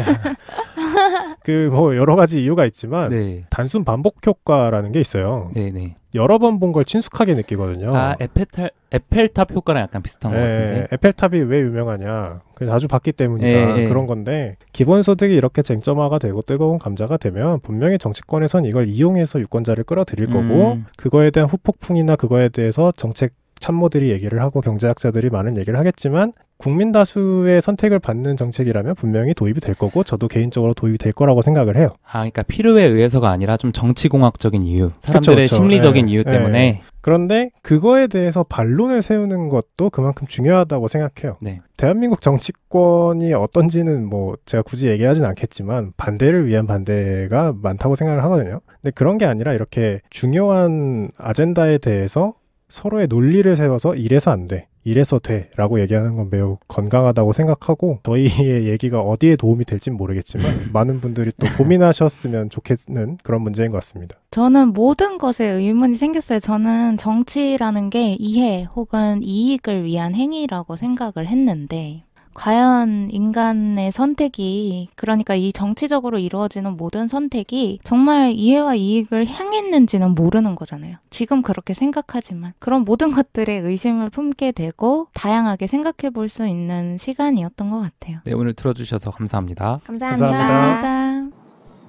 그뭐 여러 가지 이유가 있지만 네. 단순 반복 효과라는 게 있어요. 네, 네. 여러 번 본 걸 친숙하게 느끼거든요. 아, 에펠탑, 에펠탑 효과랑 약간 비슷한 예, 것 같은데. 에펠탑이 왜 유명하냐? 그 자주 봤기 때문이다. 예, 예. 그런 건데 기본소득이 이렇게 쟁점화가 되고 뜨거운 감자가 되면 분명히 정치권에선 이걸 이용해서 유권자를 끌어들일 거고 음. 그거에 대한 후폭풍이나 그거에 대해서 정책 참모들이 얘기를 하고 경제학자들이 많은 얘기를 하겠지만 국민 다수의 선택을 받는 정책이라면 분명히 도입이 될 거고 저도 개인적으로 도입이 될 거라고 생각을 해요. 아, 그러니까 필요에 의해서가 아니라 좀 정치공학적인 이유, 사람들의 그쵸, 그쵸. 심리적인 네, 이유 네. 때문에. 네. 그런데 그거에 대해서 반론을 세우는 것도 그만큼 중요하다고 생각해요. 네. 대한민국 정치권이 어떤지는 뭐 제가 굳이 얘기하진 않겠지만 반대를 위한 반대가 많다고 생각을 하거든요. 근데 그런 게 아니라 이렇게 중요한 아젠다에 대해서 서로의 논리를 세워서 이래서 안 돼. 이래서 돼. 라고 얘기하는 건 매우 건강하다고 생각하고 저희의 얘기가 어디에 도움이 될진 모르겠지만 네. 많은 분들이 또 고민하셨으면 좋겠는 그런 문제인 것 같습니다. 저는 모든 것에 의문이 생겼어요. 저는 정치라는 게 이해 혹은 이익을 위한 행위라고 생각을 했는데 과연 인간의 선택이 그러니까 이 정치적으로 이루어지는 모든 선택이 정말 이해와 이익을 향했는지는 모르는 거잖아요. 지금 그렇게 생각하지만 그런 모든 것들에 의심을 품게 되고 다양하게 생각해 볼 수 있는 시간이었던 것 같아요. 네, 오늘 들어주셔서 감사합니다. 감사합니다. 감사합니다. 감사합니다.